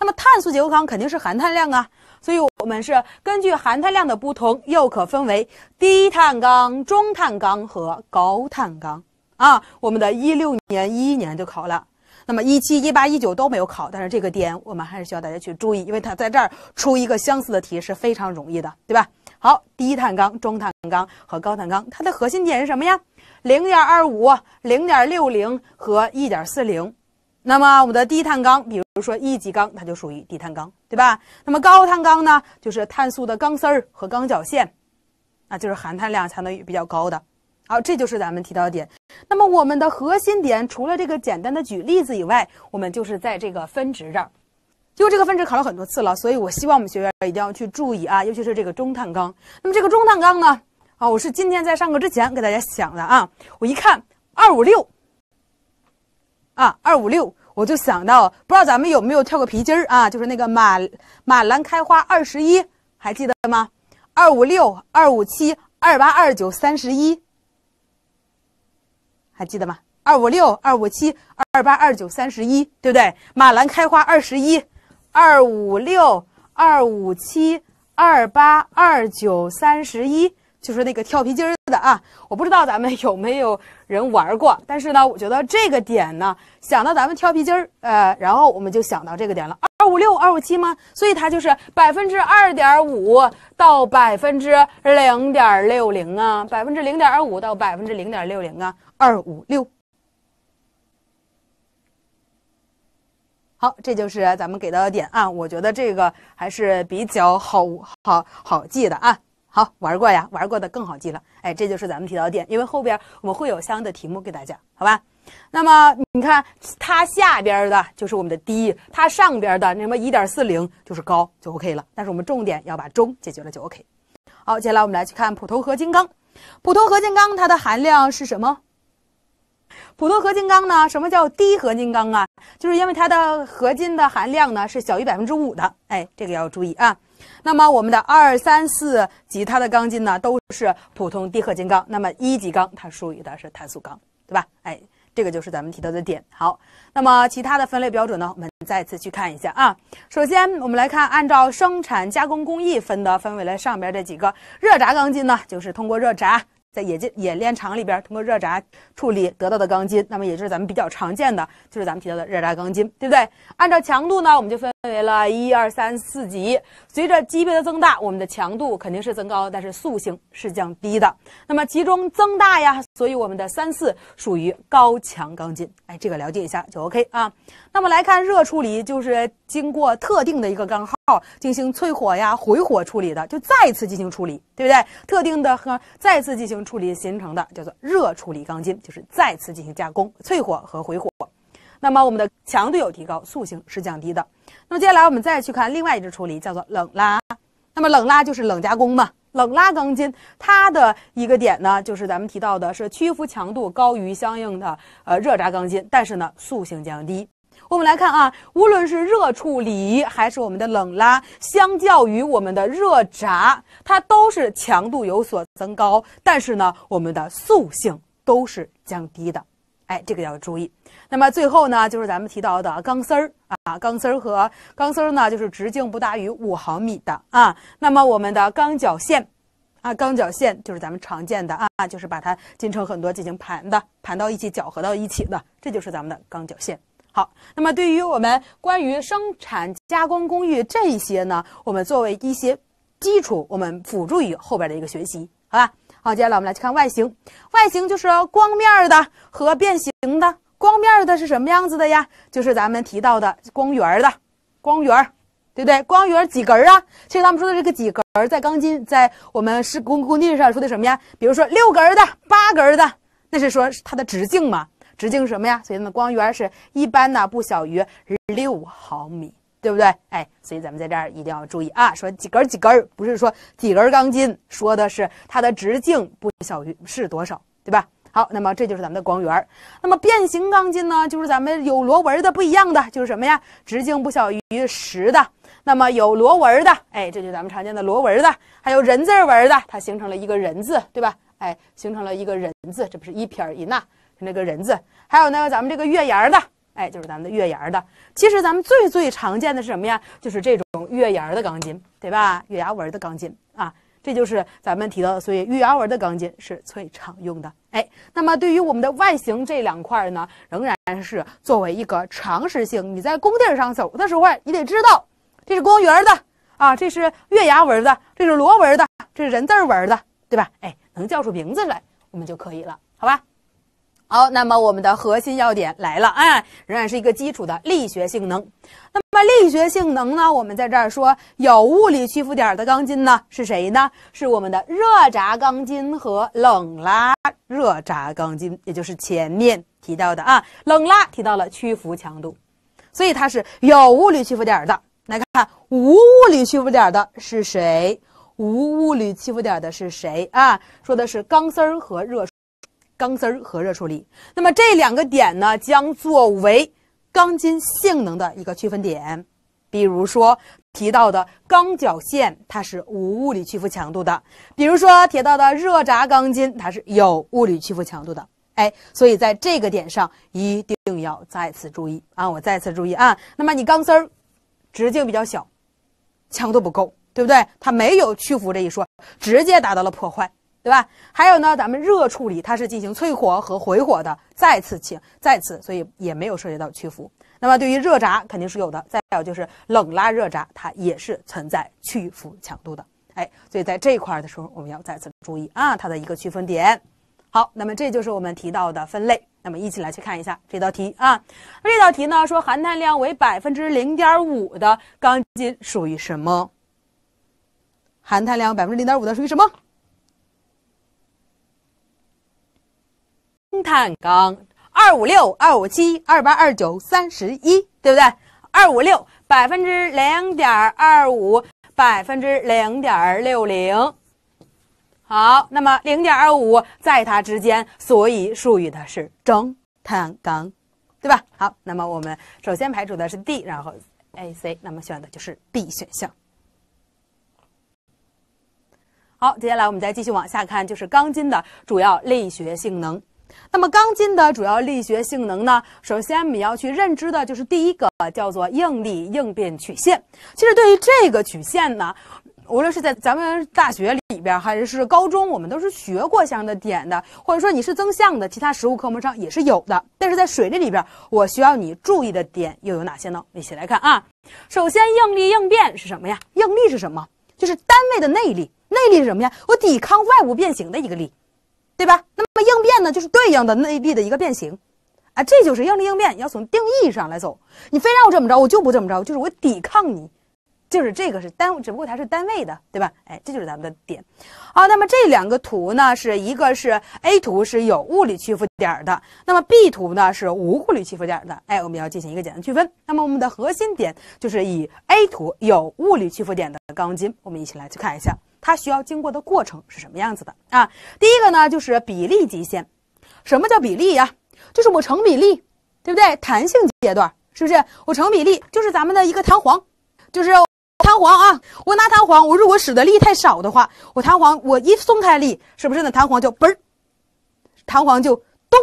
那么碳素结构钢肯定是含碳量啊。所以，我们是根据含碳量的不同，又可分为低碳钢、中碳钢和高碳钢啊。我们的16年、11年就考了，那么17、18、19都没有考。但是这个点我们还是需要大家去注意，因为它在这儿出一个相似的题是非常容易的，对吧？好，低碳钢、中碳钢和高碳钢，它的核心点是什么呀？0.25、0.60和1.40。那么我们的低碳钢，比如。比如说，一级钢它就属于低碳钢，对吧？那么高碳钢呢，就是碳素的钢丝儿和钢绞线，啊，就是含碳量相当于比较高的。好，这就是咱们提到的点。那么我们的核心点，除了这个简单的举例子以外，我们就是在这个分值这儿，因为这个分值考了很多次了，所以我希望我们学员一定要去注意啊，尤其是这个中碳钢。那么这个中碳钢呢，啊，我是今天在上课之前给大家讲的啊，我一看二五六，啊，二五六。我就想到，不知道咱们有没有跳过皮筋儿啊？就是那个马马兰开花二十一，还记得吗？二五六二五七二八二九三十一，还记得吗？二五六二五七二八二九三十一，对不对？马兰开花二十一，二五六二五七二八二九三十一。就是那个跳皮筋儿的啊，我不知道咱们有没有人玩过，但是呢，我觉得这个点呢，想到咱们跳皮筋儿，呃，然后我们就想到这个点了，二五六二五七吗？所以它就是百分之二点五到百分之零点六零啊，百分之零点二五到百分之零点六零啊，二五六。好，这就是咱们给到的点啊，我觉得这个还是比较好好好记的啊。好玩过呀，玩过的更好记了。哎，这就是咱们提到点，因为后边我们会有相应的题目给大家，好吧？那么你看它下边的就是我们的低，它上边的那么一点四零就是高，就 OK 了。但是我们重点要把中解决了就 OK。好，接下来我们来去看普通合金钢。普通合金钢它的含量是什么？普通合金钢呢？什么叫低合金钢啊？就是因为它的合金的含量呢是小于百分之五的。哎，这个要注意啊。那么我们的二三四级它的钢筋呢，都是普通低合金钢。那么一级钢它属于的是碳素钢，对吧？哎，这个就是咱们提到的点。好，那么其他的分类标准呢，我们再次去看一下啊。首先我们来看，按照生产加工工艺分的，分为了上边这几个。热轧钢筋呢，就是通过热轧。在冶金冶炼厂里边，通过热轧处理得到的钢筋，那么也就是咱们比较常见的，就是咱们提到的热轧钢筋，对不对？按照强度呢，我们就分分为了一二三四级。随着级别的增大，我们的强度肯定是增高，但是塑性是降低的。那么其中增大呀，所以我们的三四属于高强钢筋。哎，这个了解一下就 OK 啊。那么来看热处理，就是经过特定的一个钢号进行淬火呀、回火处理的，就再次进行处理，对不对？特定的和再次进行处理形成的叫做热处理钢筋，就是再次进行加工、淬火和回火。那么我们的强度有提高，塑性是降低的。那么接下来我们再去看另外一只处理，叫做冷拉。那么冷拉就是冷加工嘛？冷拉钢筋它的一个点呢，就是咱们提到的是屈服强度高于相应的呃热轧钢筋，但是呢塑性降低。我们来看啊，无论是热处理还是我们的冷拉，相较于我们的热轧，它都是强度有所增高，但是呢，我们的塑性都是降低的。哎，这个要注意。那么最后呢，就是咱们提到的钢丝儿啊，钢丝儿和钢丝儿呢，就是直径不大于五毫米的啊。那么我们的钢绞线，啊，钢绞线就是咱们常见的啊，就是把它进成很多进行盘的，盘到一起，绞合到一起的，这就是咱们的钢绞线。好，那么对于我们关于生产加工工艺这一些呢，我们作为一些基础，我们辅助于后边的一个学习，好吧？好，接下来我们来去看外形。外形就是光面的和变形的。光面的是什么样子的呀？就是咱们提到的光圆的，光圆，对不对？光圆几格啊？其实咱们说的这个几格，在钢筋在我们施工工地上说的什么呀？比如说六格的、八格的，那是说它的直径吗？直径什么呀？所以呢，光源是一般呢，不小于六毫米，对不对？哎，所以咱们在这儿一定要注意啊，说几根几根不是说几根钢筋，说的是它的直径不小于是多少，对吧？好，那么这就是咱们的光源。那么变形钢筋呢，就是咱们有螺纹的，不一样的就是什么呀？直径不小于十的，那么有螺纹的，哎，这就是咱们常见的螺纹的，还有人字纹的，它形成了一个人字，对吧？哎，形成了一个人字，这不是一撇一捺？那个人字，还有呢，咱们这个月牙的，哎，就是咱们的月牙的。其实咱们最最常见的是什么呀？就是这种月牙的钢筋，对吧？月牙纹的钢筋啊，这就是咱们提到的。所以月牙纹的钢筋是最常用的。哎，那么对于我们的外形这两块呢，仍然是作为一个常识性，你在工地上走的时候，你得知道这是公园的啊，这是月牙纹的，这是螺纹的，这是人字纹的，对吧？哎，能叫出名字来，我们就可以了，好吧？好，那么我们的核心要点来了啊，仍然是一个基础的力学性能。那么力学性能呢？我们在这儿说有物理屈服点的钢筋呢是谁呢？是我们的热轧钢筋和冷拉热轧钢筋，也就是前面提到的啊。冷拉提到了屈服强度，所以它是有物理屈服点的。来看看无物理屈服点的是谁？无物理屈服点的是谁啊？说的是钢丝儿和热。钢丝儿和热处理，那么这两个点呢，将作为钢筋性能的一个区分点。比如说提到的钢绞线，它是无物理屈服强度的；比如说提到的热轧钢筋，它是有物理屈服强度的。哎，所以在这个点上一定要再次注意啊！我再次注意啊！那么你钢丝儿直径比较小，强度不够，对不对？它没有屈服这一说，直接达到了破坏。对吧？还有呢，咱们热处理它是进行淬火和回火的，再次请再次，所以也没有涉及到屈服。那么对于热轧肯定是有的，再有就是冷拉热轧，它也是存在屈服强度的。哎，所以在这块的时候，我们要再次注意啊，它的一个区分点。好，那么这就是我们提到的分类。那么一起来去看一下这道题啊。这道题呢说，含碳量为百分之零点五的钢筋属于什么？含碳量百分之零点五的属于什么？碳钢二五六二五七二八二九三十一，对不对？二五六百分之零点二五，百分之零点六零。好，那么零点二五在它之间，所以属于的是中碳钢，对吧？好，那么我们首先排除的是 D，然后 A、C，那么选的就是 B 选项。好，接下来我们再继续往下看，就是钢筋的主要力学性能。那么钢筋的主要力学性能呢？首先，你要去认知的就是第一个叫做应力应变曲线。其实对于这个曲线呢，无论是在咱们大学里边还是高中，我们都是学过相应的点的。或者说你是增项的，其他实物科目上也是有的。但是在水这里边，我需要你注意的点又有哪些呢？一起来看啊。首先，应力应变是什么呀？应力是什么？就是单位的内力。内力是什么呀？我抵抗外部变形的一个力。对吧？那么应变呢，就是对应的内力的一个变形，啊，这就是应力应变，要从定义上来走。你非让我这么着，我就不这么着，就是我抵抗你，就是这个是单，只不过它是单位的，对吧？哎，这就是咱们的点。好，那么这两个图呢，是一个是 A 图是有物理屈服点的，那么 B 图呢是无物理屈服点的。哎，我们要进行一个简单区分。那么我们的核心点就是以 A 图有物理屈服点的钢筋，我们一起来去看一下。它需要经过的过程是什么样子的啊？第一个呢，就是比例极限。什么叫比例呀？就是我成比例，对不对？弹性阶段是不是？我成比例就是咱们的一个弹簧，就是弹簧啊。我拿弹簧，我如果使的力太少的话，我弹簧我一松开力，是不是？那弹簧就嘣，弹簧就咚，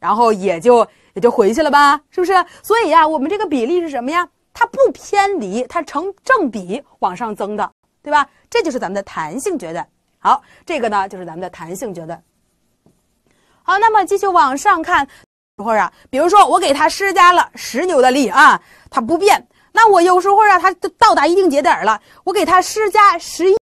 然后也就也就回去了吧？是不是？所以呀，我们这个比例是什么呀？它不偏离，它成正比往上增的。对吧？这就是咱们的弹性决断。好，这个呢就是咱们的弹性决断。好，那么继续往上看一会儿啊，比如说我给它施加了十牛的力啊，它不变。那我有时候啊，它到达一定节点了，我给它施加十一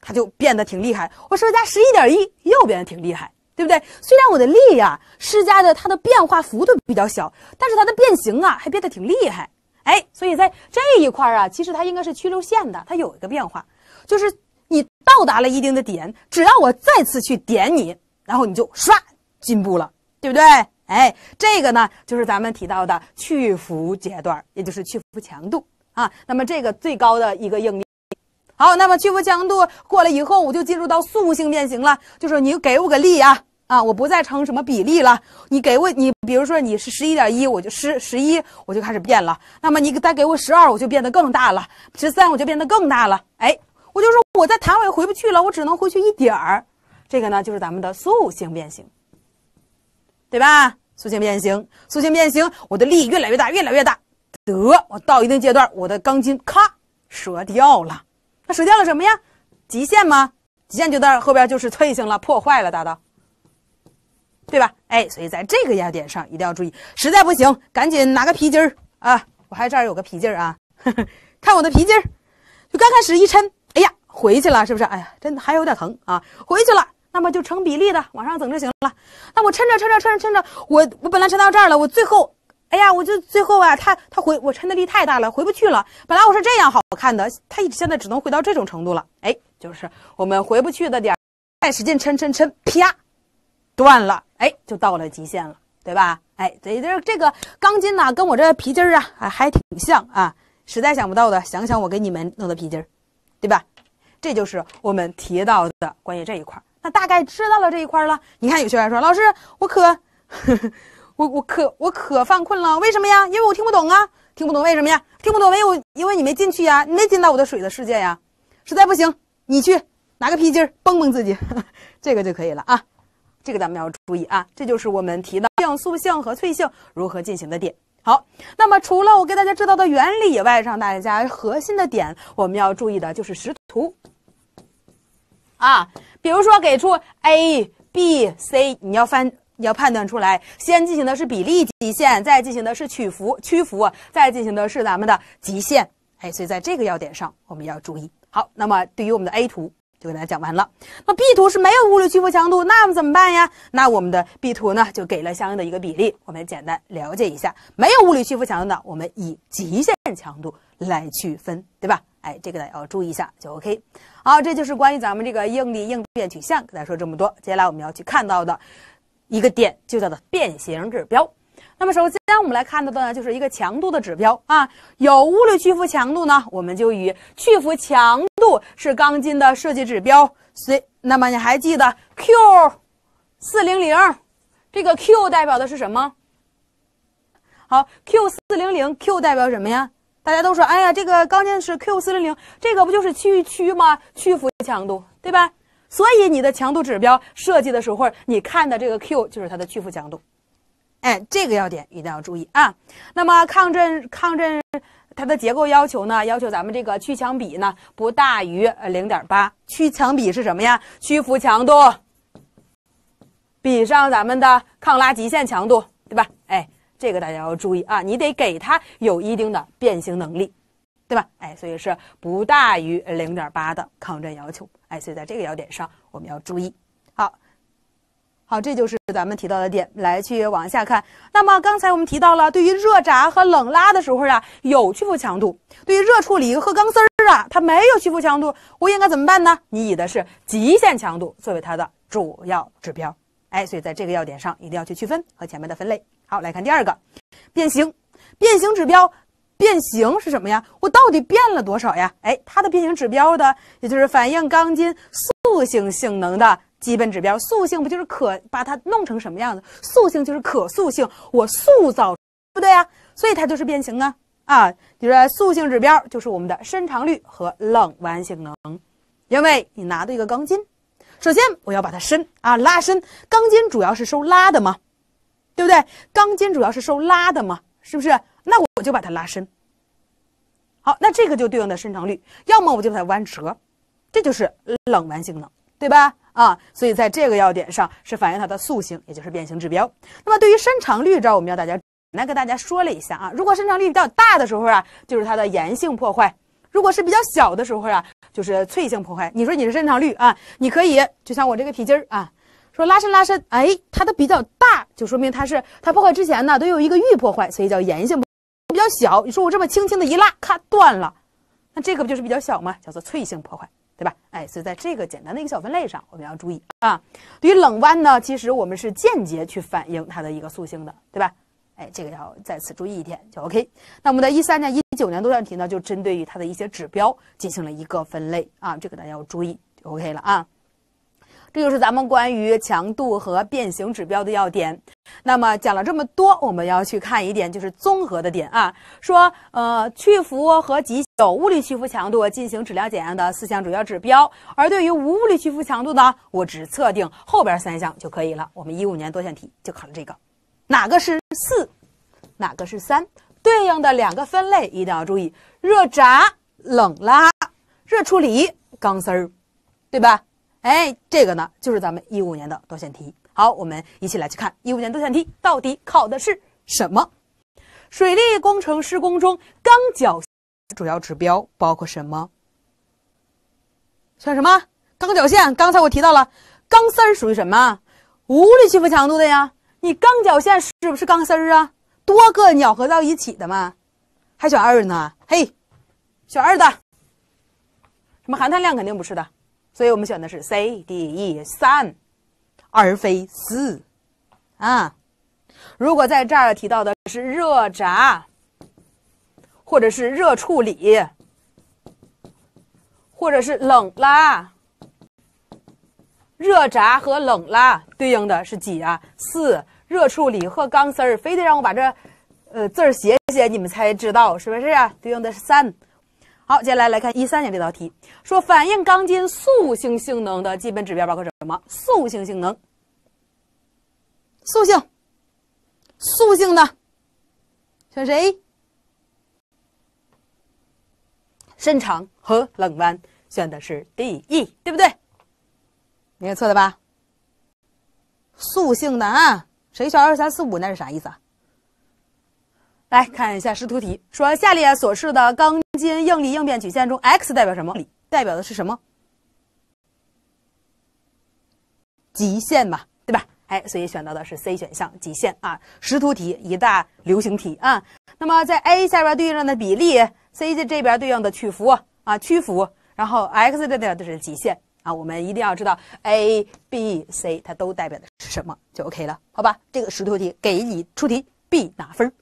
它就变得挺厉害。我施加十一点一，又变得挺厉害，对不对？虽然我的力呀施加的它的变化幅度比较小，但是它的变形啊还变得挺厉害。哎，所以在这一块啊，其实它应该是曲轴线的，它有一个变化，就是你到达了一定的点，只要我再次去点你，然后你就唰进步了，对不对？哎，这个呢，就是咱们提到的屈服阶段，也就是屈服强度啊。那么这个最高的一个应力。好，那么屈服强度过了以后，我就进入到塑性变形了，就是你给我个力啊？啊，我不再成什么比例了。你给我，你比如说你是十一点一，我就十十一，我就开始变了。那么你再给我十二，我就变得更大了；十三，我就变得更大了。哎，我就说我在弹我也回不去了，我只能回去一点儿。这个呢，就是咱们的塑性变形，对吧？塑性变形，塑性变形，我的力越来越大，越来越大。得，我到一定阶段，我的钢筋咔折掉了。那折掉了什么呀？极限吗？极限就在后边，就是脆性了，破坏了，达到。对吧？哎，所以在这个要点上一定要注意，实在不行，赶紧拿个皮筋儿啊！我还这儿有个皮筋儿啊，看我的皮筋儿，就刚开始一抻，哎呀，回去了，是不是？哎呀，真的还有点疼啊，回去了，那么就成比例的往上整就行了。那我抻着抻着抻着抻着，我我本来抻到这儿了，我最后，哎呀，我就最后啊，他他回我抻的力太大了，回不去了。本来我是这样好看的，他一现在只能回到这种程度了。哎，就是我们回不去的点，再使劲抻抻抻，啪。断了，哎，就到了极限了，对吧？哎，这这这个钢筋呢，跟我这皮筋儿啊，还还挺像啊。实在想不到的，想想我给你们弄的皮筋儿，对吧？这就是我们提到的关于这一块。那大概知道了这一块了。你看，有学员说：“老师，我可 我我可我可犯困了，为什么呀？因为我听不懂啊，听不懂为什么呀？听不懂，因为因为你没进去呀，你没进到我的水的世界呀。实在不行，你去拿个皮筋儿蹦蹦自己，这个就可以了啊。”这个咱们要注意啊，这就是我们提到定速性和脆性如何进行的点。好，那么除了我给大家知道的原理以外，让大家核心的点我们要注意的就是识图啊。比如说给出 A、B、C，你要翻你要判断出来，先进行的是比例极限，再进行的是曲幅屈服，再进行的是咱们的极限。哎，所以在这个要点上我们要注意。好，那么对于我们的 A 图。就给大家讲完了。那 B 图是没有物理屈服强度，那我们怎么办呀？那我们的 B 图呢，就给了相应的一个比例，我们简单了解一下。没有物理屈服强度的，我们以极限强度来区分，对吧？哎，这个呢要注意一下，就 OK。好，这就是关于咱们这个应力应变曲线跟大家说这么多。接下来我们要去看到的一个点就叫做变形指标。那么首先我们来看到的呢，就是一个强度的指标啊。有物理屈服强度呢，我们就以屈服强。是钢筋的设计指标，所以那么你还记得 Q400 这个 Q 代表的是什么？好，Q400，Q 代表什么呀？大家都说，哎呀，这个钢筋是 Q400，这个不就是屈曲吗？屈服强度，对吧？所以你的强度指标设计的时候，你看的这个 Q 就是它的屈服强度。哎，这个要点一定要注意啊。那么抗震，抗震。它的结构要求呢，要求咱们这个去墙比呢不大于呃零点八。屈墙比是什么呀？屈服强度比上咱们的抗拉极限强度，对吧？哎，这个大家要注意啊，你得给它有一定的变形能力，对吧？哎，所以是不大于零点八的抗震要求。哎，所以在这个要点上我们要注意。好。好，这就是咱们提到的点，来去往下看。那么刚才我们提到了，对于热轧和冷拉的时候啊，有屈服强度；对于热处理和钢丝儿啊，它没有屈服强度。我应该怎么办呢？你以的是极限强度作为它的主要指标。哎，所以在这个要点上一定要去区分和前面的分类。好，来看第二个变形，变形指标，变形是什么呀？我到底变了多少呀？哎，它的变形指标的，也就是反映钢筋塑性性能的。基本指标塑性不就是可把它弄成什么样子？塑性就是可塑性，我塑造，不对啊？所以它就是变形啊啊！你说塑性指标就是我们的伸长率和冷弯性能，因为你拿的一个钢筋，首先我要把它伸啊拉伸，钢筋主要是受拉的嘛，对不对？钢筋主要是受拉的嘛，是不是？那我就把它拉伸，好，那这个就对应的伸长率，要么我就把它弯折，这就是冷弯性能，对吧？啊，所以在这个要点上是反映它的塑性，也就是变形指标。那么对于伸长率这儿，我们要大家来跟大家说了一下啊。如果伸长率比较大的时候啊，就是它的延性破坏；如果是比较小的时候啊，就是脆性破坏。你说你是伸长率啊，你可以就像我这个皮筋儿啊，说拉伸拉伸，哎，它的比较大，就说明它是它破坏之前呢都有一个预破坏，所以叫延性；比较小，你说我这么轻轻的一拉，咔断了，那这个不就是比较小吗？叫做脆性破坏。对吧？哎，所以在这个简单的一个小分类上，我们要注意啊。对于冷弯呢，其实我们是间接去反映它的一个塑性的，对吧？哎，这个要再次注意一点就 OK。那我们的一三年、一九年多项题呢，就针对于它的一些指标进行了一个分类啊，这个大家要注意就 OK 了啊。这就是咱们关于强度和变形指标的要点。那么讲了这么多，我们要去看一点就是综合的点啊。说，呃，屈服和极有物理屈服强度进行质量检验的四项主要指标。而对于无物理屈服强度呢，我只测定后边三项就可以了。我们一五年多选题就考了这个，哪个是四，哪个是三，对应的两个分类一定要注意：热轧、冷拉、热处理钢丝儿，对吧？哎，这个呢，就是咱们一五年的多选题。好，我们一起来去看一五年多选题到底考的是什么？水利工程施工中钢角主要指标包括什么？选什么？钢绞线，刚才我提到了，钢丝儿属于什么？无力屈服强度的呀。你钢绞线是不是钢丝儿啊？多个鸟合到一起的嘛？还选二呢？嘿，选二的。什么含碳量肯定不是的。所以我们选的是 C、D、E 三，而非四啊。如果在这儿提到的是热闸，或者是热处理，或者是冷拉，热闸和冷拉对应的是几啊？四。热处理和钢丝儿，非得让我把这，呃，字儿写写，你们才知道是不是？对应的是三。好，接下来来看一三年这道题，说反映钢筋塑性性能的基本指标包括什么？塑性性能，塑性，塑性的，选谁？伸长和冷弯，选的是 D、E，对不对？没有错的吧？塑性的啊，谁选二三四五那是啥意思啊？来看一下识图题，说下列所示的钢筋应力应变曲线中，x 代表什么？代表的是什么？极限嘛，对吧？哎，所以选择的是 C 选项，极限啊。识图题一大流行题啊。那么在 A 下边对应的比例，C 在这边对应的曲幅啊，屈幅，然后 x 代表的是极限啊。我们一定要知道 A、B、C 它都代表的是什么，就 OK 了，好吧？这个识图题给你出题必拿分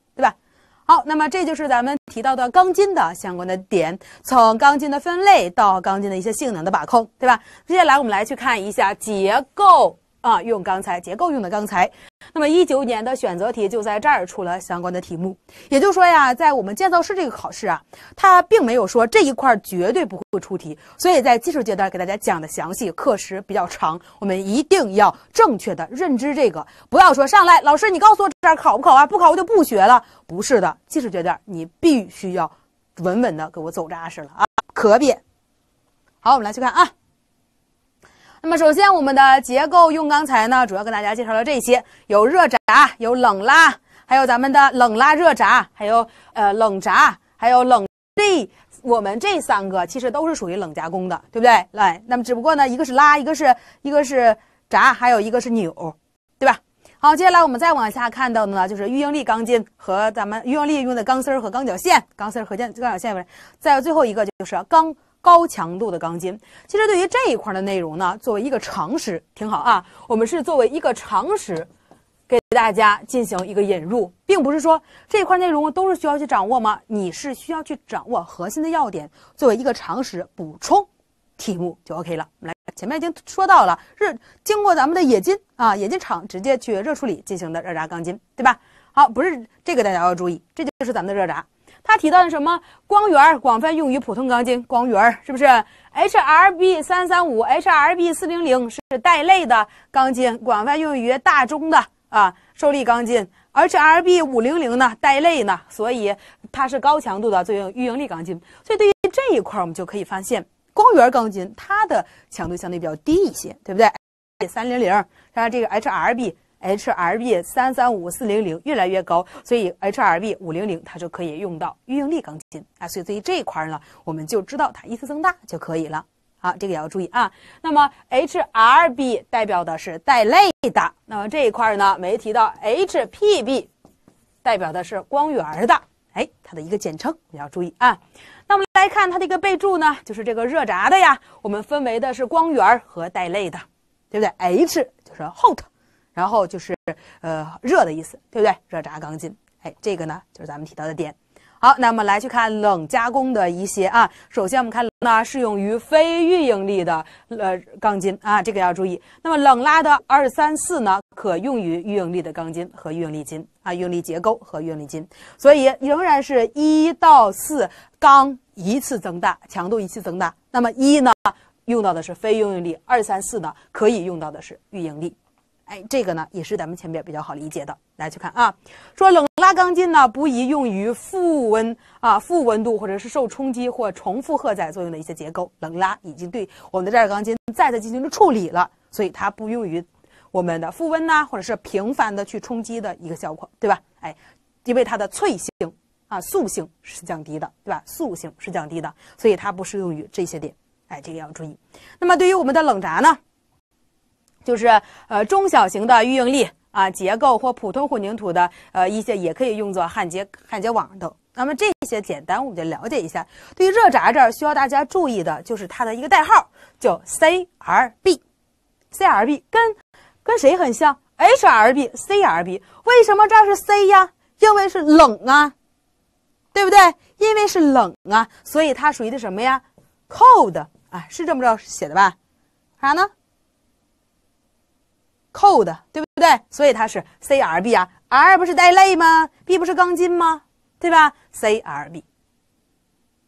好，那么这就是咱们提到的钢筋的相关的点，从钢筋的分类到钢筋的一些性能的把控，对吧？接下来我们来去看一下结构。啊，用钢材结构用的钢材，那么一九年的选择题就在这儿出了相关的题目。也就是说呀，在我们建造师这个考试啊，它并没有说这一块绝对不会出题，所以在技术阶段给大家讲的详细，课时比较长，我们一定要正确的认知这个，不要说上来老师你告诉我这儿考不考啊？不考我就不学了。不是的，技术阶段你必须要稳稳的给我走扎实了啊，可别。好，我们来去看啊。那么首先，我们的结构用钢材呢，主要跟大家介绍了这些：有热轧、有冷拉，还有咱们的冷拉热轧，还有呃冷轧，还有冷力。我们这三个其实都是属于冷加工的，对不对？来，那么只不过呢，一个是拉，一个是一个是轧，还有一个是扭，对吧？好，接下来我们再往下看到的呢，就是预应力钢筋和咱们预应力用的钢丝和钢绞线，钢丝和钢钢绞线。再有最后一个就是钢。高强度的钢筋，其实对于这一块的内容呢，作为一个常识挺好啊。我们是作为一个常识，给大家进行一个引入，并不是说这一块内容都是需要去掌握吗？你是需要去掌握核心的要点，作为一个常识补充，题目就 OK 了。我们来，前面已经说到了，是经过咱们的冶金啊，冶金厂直接去热处理进行的热轧钢筋，对吧？好，不是这个大家要注意，这就是咱们的热轧。它提到的什么光源广泛用于普通钢筋，光源是不是？HRB 三三五、HRB 四零零是带肋的钢筋，广泛用于大中的啊受力钢筋。HRB 五零零呢带肋呢，所以它是高强度的，作用预应力钢筋。所以对于这一块儿，我们就可以发现，光源钢筋它的强度相对比较低一些，对不对？三零零，它这个 HRB。HRB 三三五四零零越来越高，所以 HRB 五零零它就可以用到预应力钢筋啊。所以对于这一块呢，我们就知道它一次增大就可以了。好，这个也要注意啊。那么 HRB 代表的是带肋的，那么这一块呢没提到 HPB，代表的是光源的。哎，它的一个简称也要注意啊。那么来看它的一个备注呢，就是这个热轧的呀。我们分为的是光源和带肋的，对不对？H 就是 hot。然后就是呃热的意思，对不对？热轧钢筋，哎，这个呢就是咱们提到的点。好，那么来去看冷加工的一些啊。首先我们看呢适用于非预应力的呃钢筋啊，这个要注意。那么冷拉的二三四呢，可用于预应力的钢筋和预应力筋啊，预应力结构和预应力筋。所以仍然是一到四钢一次增大强度一次增大。那么一呢用到的是非预应力，二三四呢可以用到的是预应力。哎，这个呢也是咱们前面比较好理解的，来去看啊。说冷拉钢筋呢不宜用于负温啊、负温度或者是受冲击或重复荷载作用的一些结构。冷拉已经对我们的这种钢筋再次进行了处理了，所以它不用于我们的负温呐，或者是频繁的去冲击的一个效果，对吧？哎，因为它的脆性啊、塑性是降低的，对吧？塑性是降低的，所以它不适用于这些点。哎，这个要注意。那么对于我们的冷轧呢？就是呃中小型的预应力啊结构或普通混凝土的呃一些也可以用作焊接焊接网的。那么这些简单我们就了解一下。对于热轧这儿需要大家注意的就是它的一个代号叫 CRB，CRB 跟跟谁很像 HRB，CRB 为什么这是 C 呀？因为是冷啊，对不对？因为是冷啊，所以它属于的什么呀？Cold 啊是这么着写的吧？啥呢？扣的对不对？所以它是 C R B 啊，R 不是带肋吗？B 不是钢筋吗？对吧？C R B。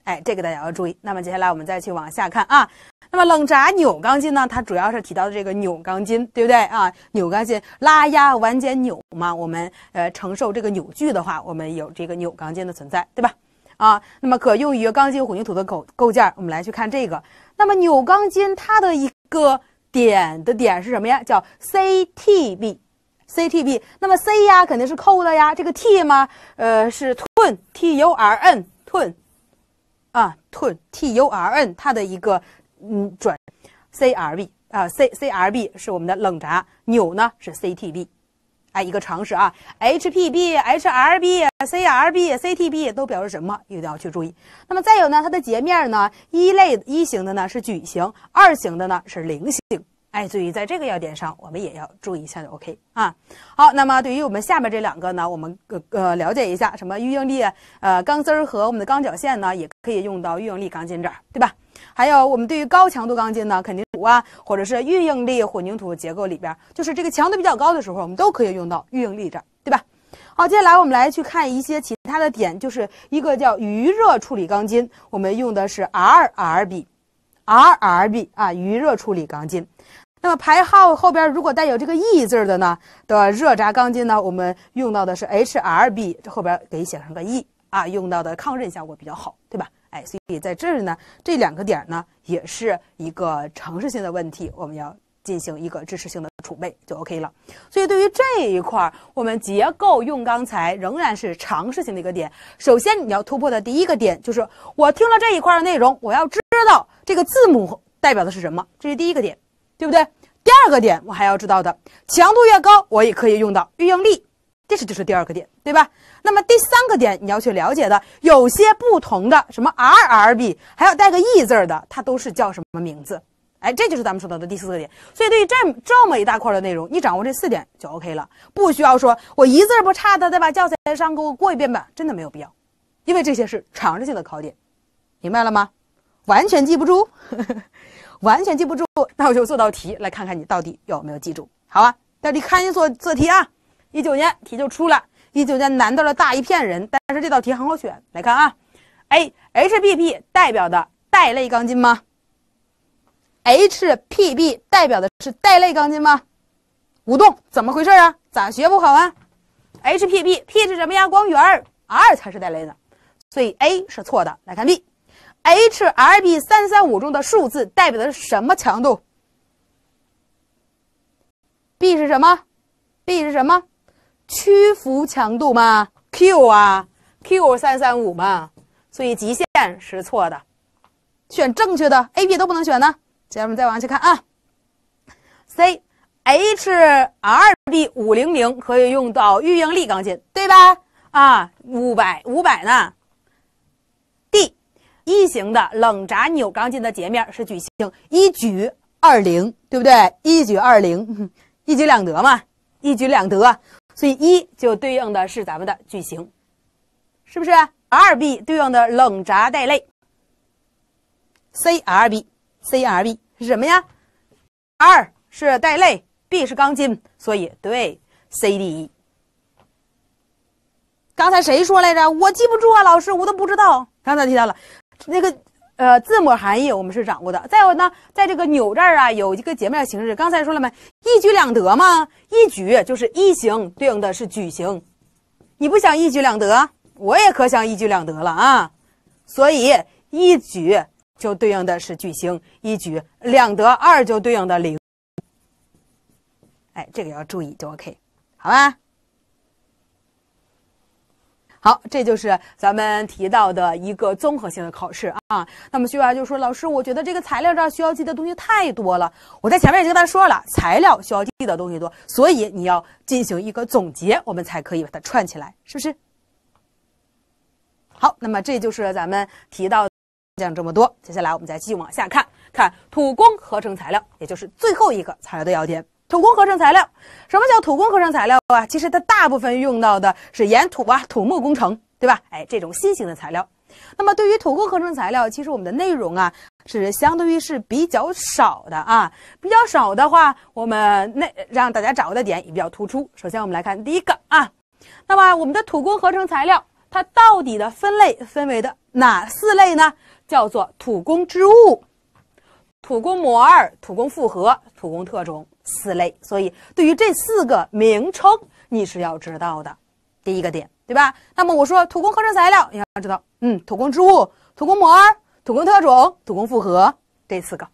哎，这个大家要注意。那么接下来我们再去往下看啊。那么冷轧扭钢筋呢？它主要是提到的这个扭钢筋，对不对啊？扭钢筋拉压完剪、扭嘛，我们呃承受这个扭矩的话，我们有这个扭钢筋的存在，对吧？啊，那么可用于钢筋混凝土的构构件，我们来去看这个。那么扭钢筋它的一个。点的点是什么呀？叫 CTB，CTB。那么 C 呀肯定是扣的呀，这个 T 吗？呃，是 turn，T U R N，turn 啊，turn，T U R N，它的一个嗯转，C R B 啊，C C R B 是我们的冷闸，扭呢是 CTB。哎，一个常识啊，HPB、HRB、CRB、CTB 都表示什么？一定要去注意。那么再有呢，它的截面呢，一类一型的呢是矩形，二型的呢是菱形。哎，所以在这个要点上，我们也要注意一下就 OK 啊。好，那么对于我们下面这两个呢，我们呃了解一下，什么预应力呃钢丝儿和我们的钢绞线呢，也可以用到预应力钢筋这儿，对吧？还有我们对于高强度钢筋呢，肯定。啊，或者是预应力混凝土结构里边，就是这个强度比较高的时候，我们都可以用到预应力这儿，对吧？好，接下来我们来去看一些其他的点，就是一个叫余热处理钢筋，我们用的是 RRB，RRB 啊，余热处理钢筋。那么排号后边如果带有这个 E 字的呢的热轧钢筋呢，我们用到的是 HRB，这后边给写上个 E 啊，用到的抗韧效果比较好，对吧？哎，所以在这儿呢，这两个点呢，也是一个常识性的问题，我们要进行一个知识性的储备就 OK 了。所以对于这一块我们结构用钢材仍然是常识性的一个点。首先你要突破的第一个点就是，我听了这一块的内容，我要知道这个字母代表的是什么，这是第一个点，对不对？第二个点我还要知道的，强度越高，我也可以用到预应力。这是，就是第二个点，对吧？那么第三个点，你要去了解的，有些不同的什么 RRB 还有带个 E 字的，它都是叫什么名字？哎，这就是咱们说到的第四个点。所以对于这这么一大块的内容，你掌握这四点就 OK 了，不需要说我一字不差的再把教材上给我过一遍吧，真的没有必要，因为这些是常识性的考点，明白了吗？完全记不住，完全记不住，那我就做道题来看看你到底有没有记住，好吧？到底看你做做题啊。一九年题就出了，一九年难到了大一片人，但是这道题很好选。来看啊，A h p p 代表的带肋钢筋吗？HPB 代表的是带肋钢筋吗？舞动怎么回事啊？咋学不好啊？HPB P 是什么呀？光源 R 才是带肋的，所以 A 是错的。来看 B HRB 335中的数字代表的是什么强度？B 是什么？B 是什么？屈服强度嘛，Q 啊，Q 三三五嘛，所以极限是错的，选正确的 A、B 都不能选呢。接下来我们再往下看啊。C H R B 五零零可以用到预应力钢筋，对吧？啊，五百五百呢？D 一型的冷轧扭钢筋的截面是矩形，一举二零，对不对？一举二零，一举两得嘛，一举两得。所以一就对应的是咱们的矩形，是不是？二 b 对应的冷轧带肋。c r b c r b 是什么呀？二是带肋，b 是钢筋，所以对 c d e。刚才谁说来着？我记不住啊，老师，我都不知道。刚才提到了那个。呃，字母含义我们是掌握的。再有呢，在这个纽这儿啊，有一个截面形式。刚才说了没？一举两得嘛。一举就是一型，对应的是矩形，你不想一举两得？我也可想一举两得了啊。所以一举就对应的是矩形，一举两得二就对应的零。哎，这个要注意，就 OK，好吧？好，这就是咱们提到的一个综合性的考试啊。那么学员就说：“老师，我觉得这个材料这儿需要记的东西太多了。我在前面已经跟他说了，材料需要记的东西多，所以你要进行一个总结，我们才可以把它串起来，是不是？”好，那么这就是咱们提到讲这么多，接下来我们再继续往下看，看土工合成材料，也就是最后一个材料的要点。土工合成材料，什么叫土工合成材料啊？其实它大部分用到的是岩土啊，土木工程，对吧？哎，这种新型的材料。那么对于土工合成材料，其实我们的内容啊是相对于是比较少的啊，比较少的话，我们那让大家掌握的点也比较突出。首先我们来看第一个啊，那么我们的土工合成材料它到底的分类分为的哪四类呢？叫做土工织物、土工膜二、土工复合。土工特种四类，所以对于这四个名称你是要知道的，第一个点，对吧？那么我说土工合成材料，你要知道，嗯，土工织物、土工膜、土工特种、土工复合这四个。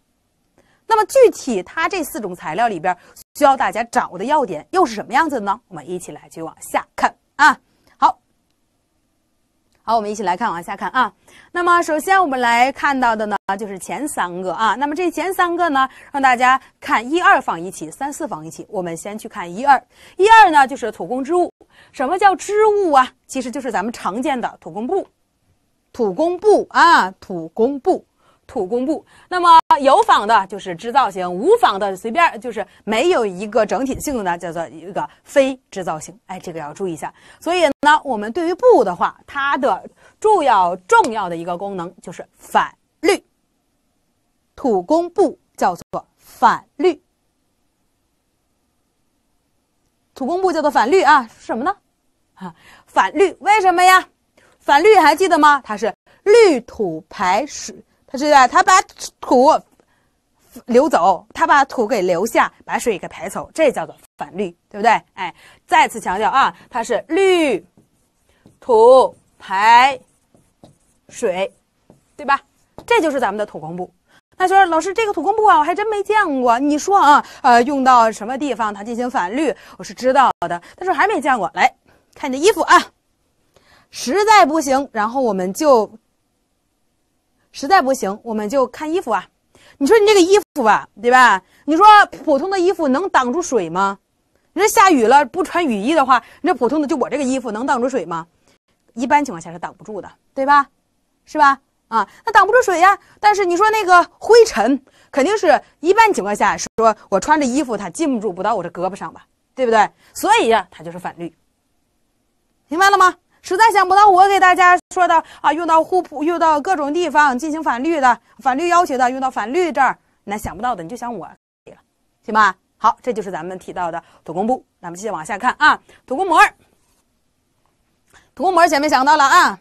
那么具体它这四种材料里边需要大家掌握的要点又是什么样子呢？我们一起来去往下看啊。好，我们一起来看，往下看啊。那么首先我们来看到的呢，就是前三个啊。那么这前三个呢，让大家看一二放一起，三四放一起。我们先去看一二，一二呢就是土工织物。什么叫织物啊？其实就是咱们常见的土工布，土工布啊，土工布。土工布，那么有纺的就是织造型，无纺的随便就是没有一个整体性的，呢，叫做一个非织造型。哎，这个要注意一下。所以呢，我们对于布的话，它的重要重要的一个功能就是反绿。土工布叫做反绿，土工布叫做反绿啊？是什么呢？啊，反绿为什么呀？反绿还记得吗？它是绿土排水。他是啊，他把土流走，他把土给留下，把水给排走，这叫做反绿，对不对？哎，再次强调啊，它是绿土排水，对吧？这就是咱们的土工布。他说：“老师，这个土工布啊，我还真没见过。你说啊，呃，用到什么地方它进行反绿，我是知道的。他说还没见过，来看你的衣服啊。实在不行，然后我们就。”实在不行，我们就看衣服啊。你说你这个衣服吧，对吧？你说普通的衣服能挡住水吗？你说下雨了不穿雨衣的话，那普通的就我这个衣服能挡住水吗？一般情况下是挡不住的，对吧？是吧？啊，那挡不住水呀。但是你说那个灰尘，肯定是一般情况下说我穿着衣服，它进不住，不到我这胳膊上吧？对不对？所以呀，它就是反律。明白了吗？实在想不到，我给大家说的啊，用到互补，用到各种地方进行反律的、反律要求的，用到反律这儿，那想不到的你就想我了，行吧？好，这就是咱们提到的土工布。咱们继续往下看啊，土工膜儿，土工膜儿，前面想到了啊。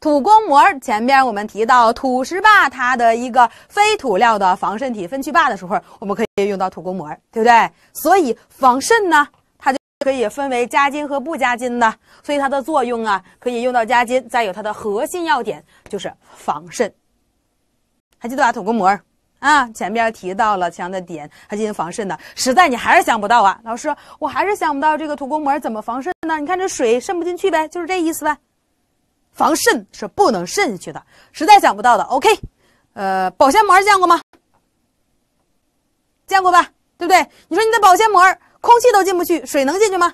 土工膜儿前边我们提到土石坝它的一个非土料的防渗体分区坝的时候，我们可以用到土工膜儿，对不对？所以防渗呢。可以分为加筋和不加筋的，所以它的作用啊，可以用到加筋。再有它的核心要点就是防渗，还记得吧？土工膜啊，前边提到了强的点，还进行防渗的。实在你还是想不到啊，老师，我还是想不到这个土工膜怎么防渗呢？你看这水渗不进去呗，就是这意思呗。防渗是不能渗进去的，实在想不到的。OK，呃，保鲜膜见过吗？见过吧？对不对？你说你的保鲜膜。空气都进不去，水能进去吗？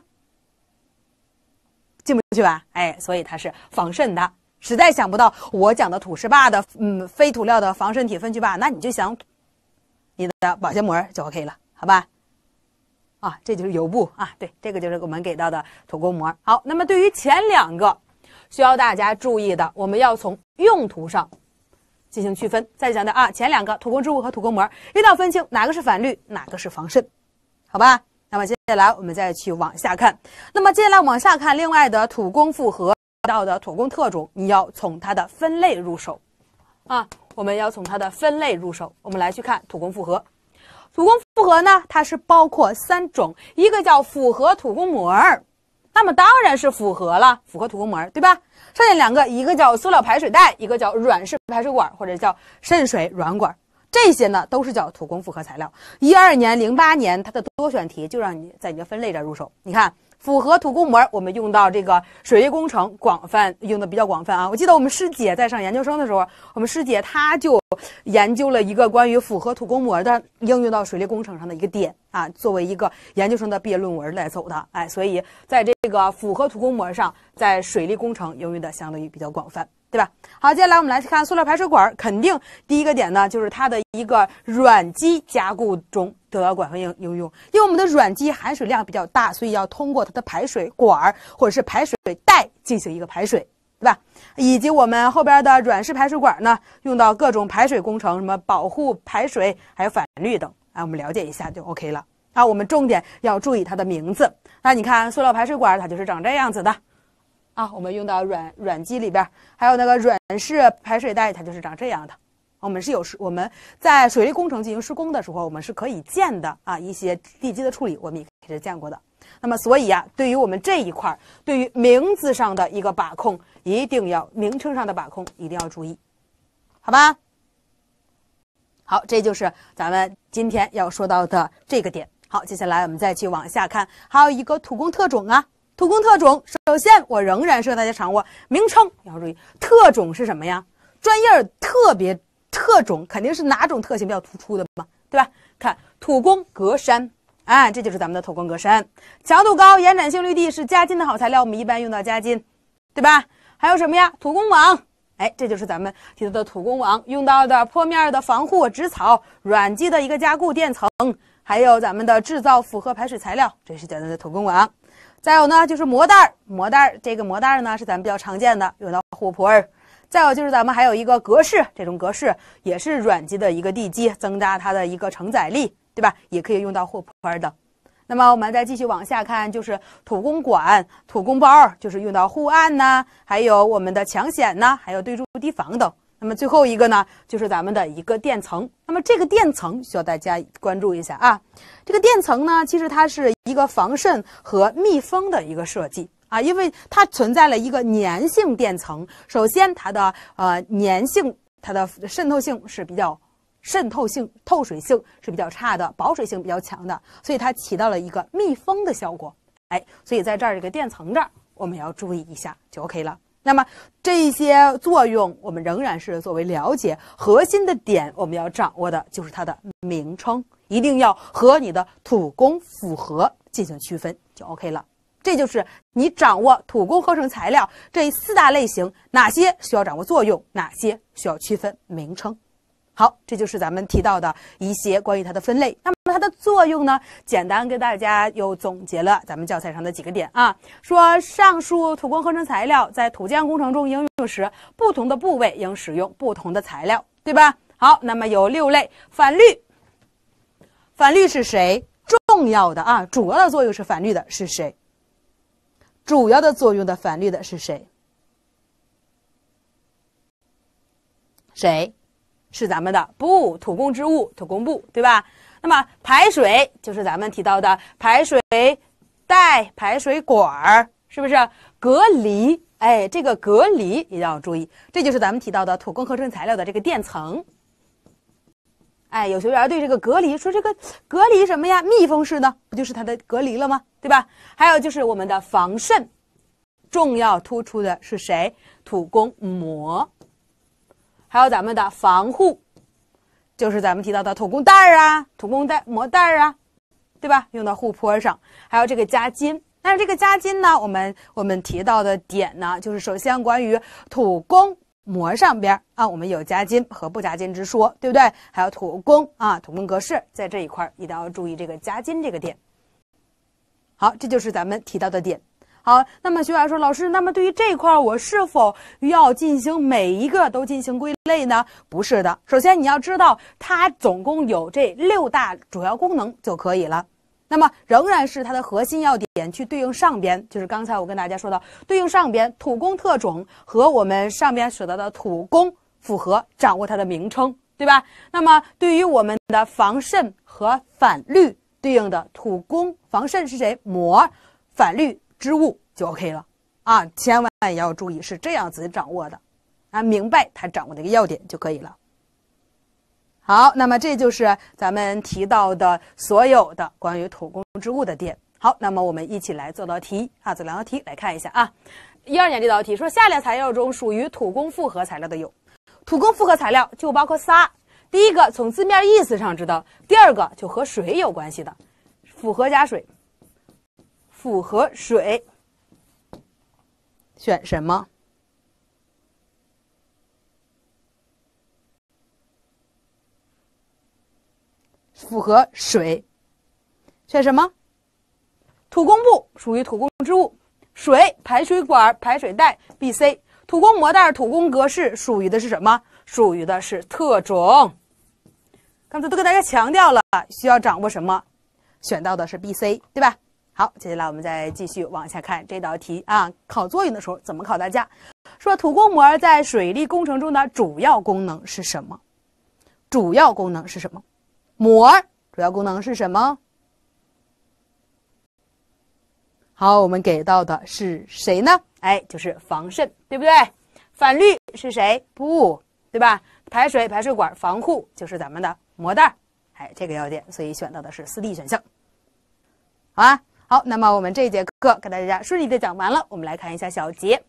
进不去吧？哎，所以它是防渗的。实在想不到，我讲的土石坝的嗯非涂料的防渗体分区坝，那你就想你的保鲜膜就 OK 了，好吧？啊，这就是油布啊，对，这个就是我们给到的土工膜。好，那么对于前两个需要大家注意的，我们要从用途上进行区分。再讲讲啊，前两个土工织物和土工膜一定要分清哪个是反绿，哪个是防渗，好吧？那么接下来我们再去往下看。那么接下来往下看，另外的土工复合到的土工特种，你要从它的分类入手啊。我们要从它的分类入手。我们来去看土工复合。土工复合呢，它是包括三种，一个叫复合土工膜儿。那么当然是复合了，复合土工膜儿，对吧？剩下两个，一个叫塑料排水带，一个叫软式排水管，或者叫渗水软管。这些呢都是叫土工复合材料。一二年、零八年，它的多选题就让你在你的分类这儿入手。你看，复合土工膜，我们用到这个水利工程，广泛用的比较广泛啊。我记得我们师姐在上研究生的时候，我们师姐她就研究了一个关于复合土工膜的应用到水利工程上的一个点啊，作为一个研究生的毕业论文来走的。哎，所以在这个复合土工膜上，在水利工程应用的相对于比较广泛。对吧？好，接下来我们来看塑料排水管，肯定第一个点呢，就是它的一个软基加固中得到广泛应应用。因为我们的软基含水量比较大，所以要通过它的排水管或者是排水带进行一个排水，对吧？以及我们后边的软式排水管呢，用到各种排水工程，什么保护排水、还有反滤等，哎，我们了解一下就 OK 了。啊，我们重点要注意它的名字。那你看塑料排水管，它就是长这样子的。啊，我们用到软软基里边，还有那个软式排水带，它就是长这样的。我们是有我们在水利工程进行施工的时候，我们是可以见的啊，一些地基的处理，我们也是见过的。那么，所以啊，对于我们这一块，对于名字上的一个把控，一定要名称上的把控，一定要注意，好吧？好，这就是咱们今天要说到的这个点。好，接下来我们再去往下看，还有一个土工特种啊。土工特种，首先我仍然是大家掌握名称要注意，特种是什么呀？专业特别特种肯定是哪种特性比较突出的嘛，对吧？看土工格栅，哎，这就是咱们的土工格栅，强度高、延展性绿地是加筋的好材料，我们一般用到加筋，对吧？还有什么呀？土工网，哎，这就是咱们提到的土工网，用到的坡面的防护植草、软基的一个加固垫层，还有咱们的制造复合排水材料，这是简单的土工网。再有呢，就是膜袋儿，膜袋儿这个膜袋儿呢是咱们比较常见的，用到护坡儿。再有就是咱们还有一个格式，这种格式也是软基的一个地基，增加它的一个承载力，对吧？也可以用到护坡儿的。那么我们再继续往下看，就是土工管、土工包，就是用到护岸呢，还有我们的抢险呢，还有对住堤防等。那么最后一个呢，就是咱们的一个垫层。那么这个垫层需要大家关注一下啊。这个垫层呢，其实它是一个防渗和密封的一个设计啊，因为它存在了一个粘性垫层。首先，它的呃粘性，它的渗透性是比较渗透性透水性是比较差的，保水性比较强的，所以它起到了一个密封的效果。哎，所以在这儿这个垫层这儿，我们要注意一下就 OK 了。那么这些作用，我们仍然是作为了解。核心的点，我们要掌握的就是它的名称，一定要和你的土工符合进行区分，就 OK 了。这就是你掌握土工合成材料这四大类型，哪些需要掌握作用，哪些需要区分名称。好，这就是咱们提到的一些关于它的分类。那么。它的作用呢？简单跟大家又总结了咱们教材上的几个点啊。说上述土工合成材料在土建工程中应用时，不同的部位应使用不同的材料，对吧？好，那么有六类反绿，反绿是谁？重要的啊，主要的作用是反绿的是谁？主要的作用的反绿的是谁？谁？是咱们的布土工织物土工布，对吧？那么排水就是咱们提到的排水带、排水管儿，是不是？隔离，哎，这个隔离一定要注意。这就是咱们提到的土工合成材料的这个垫层。哎，有学员对这个隔离说：“这个隔离什么呀？密封式呢？不就是它的隔离了吗？对吧？”还有就是我们的防渗，重要突出的是谁？土工膜，还有咱们的防护。就是咱们提到的土工袋儿啊，土工袋膜袋儿啊，对吧？用到护坡上，还有这个加筋。那这个加筋呢，我们我们提到的点呢，就是首先关于土工膜上边啊，我们有加筋和不加筋之说，对不对？还有土工啊，土工格式在这一块一定要注意这个加筋这个点。好，这就是咱们提到的点。好，那么学婉说，老师，那么对于这块我是否要进行每一个都进行归类呢？不是的，首先你要知道它总共有这六大主要功能就可以了。那么仍然是它的核心要点去对应上边，就是刚才我跟大家说的，对应上边土工特种和我们上边所得的土工符合掌握它的名称，对吧？那么对于我们的防渗和反滤对应的土工防渗是谁？膜，反滤。织物就 OK 了啊，千万也要注意是这样子掌握的，啊，明白它掌握的一个要点就可以了。好，那么这就是咱们提到的所有的关于土工织物的点。好，那么我们一起来做道题啊，做两道题来看一下啊。一二年这道题说，下列材料中属于土工复合材料的有，土工复合材料就包括仨，第一个从字面意思上知道，第二个就和水有关系的，复合加水。符合水，选什么？符合水，选什么？土工布属于土工织物，水排水管、排水带，B、C。土工膜袋、土工格式属于的是什么？属于的是特种。刚才都跟大家强调了，需要掌握什么？选到的是 B、C，对吧？好，接下来我们再继续往下看这道题啊。考作用的时候怎么考大家？说土工膜在水利工程中的主要功能是什么？主要功能是什么？膜主要功能是什么？好，我们给到的是谁呢？哎，就是防渗，对不对？反滤是谁？不对吧？排水排水管防护就是咱们的膜袋，哎，这个要点，所以选到的是四 D 选项，好好，那么我们这节课给大家顺利的讲完了。我们来看一下小结。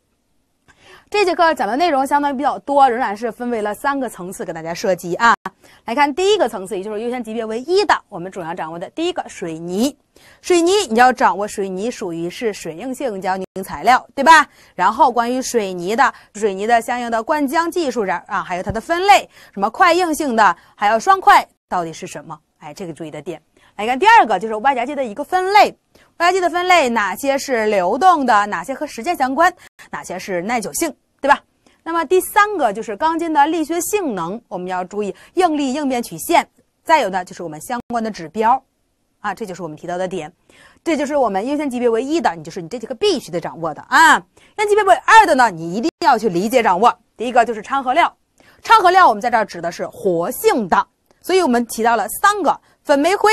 这节课讲的内容相当于比较多，仍然是分为了三个层次给大家涉及啊。来看第一个层次，也就是优先级别为一的，我们主要掌握的第一个水泥。水泥你要掌握，水泥属于是水硬性胶凝材料，对吧？然后关于水泥的，水泥的相应的灌浆技术这儿啊，还有它的分类，什么快硬性的，还有双快到底是什么？哎，这个注意的点。来看第二个就是外加剂的一个分类，外加剂的分类哪些是流动的，哪些和时间相关，哪些是耐久性，对吧？那么第三个就是钢筋的力学性能，我们要注意应力应变曲线，再有呢就是我们相关的指标，啊，这就是我们提到的点，这就是我们优先级别为一的，你就是你这节课必须得掌握的啊。优先级别为二的呢，你一定要去理解掌握。第一个就是掺合料，掺合料我们在这儿指的是活性的，所以我们提到了三个粉煤灰。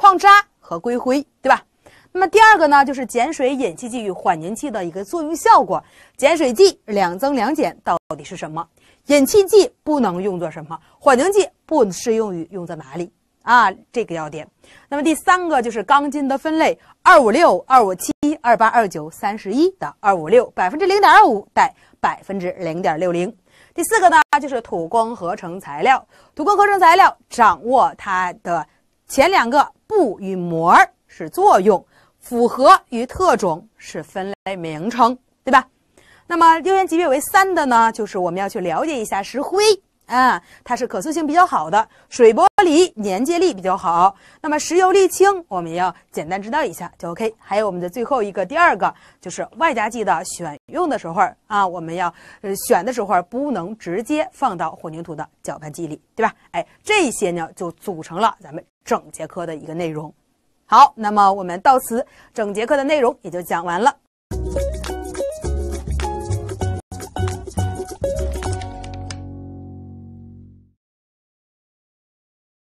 矿渣和硅灰，对吧？那么第二个呢，就是碱水引气剂与缓凝剂的一个作用效果。碱水剂两增两减，到底是什么？引气剂不能用作什么？缓凝剂不适用于用在哪里啊？这个要点。那么第三个就是钢筋的分类：二五六、二五七、二八二九、三十一的二五六，百分之零点二五带百分之零点六零。第四个呢，就是土工合成材料。土工合成材料掌握它的前两个。布与膜是作用，复合与特种是分类名称，对吧？那么优元级别为三的呢，就是我们要去了解一下石灰。啊，它是可塑性比较好的水玻璃，粘接力比较好。那么石油沥青，我们也要简单知道一下，就 OK。还有我们的最后一个，第二个就是外加剂的选用的时候啊，我们要呃选的时候不能直接放到混凝土的搅拌机里，对吧？哎，这些呢就组成了咱们整节课的一个内容。好，那么我们到此，整节课的内容也就讲完了。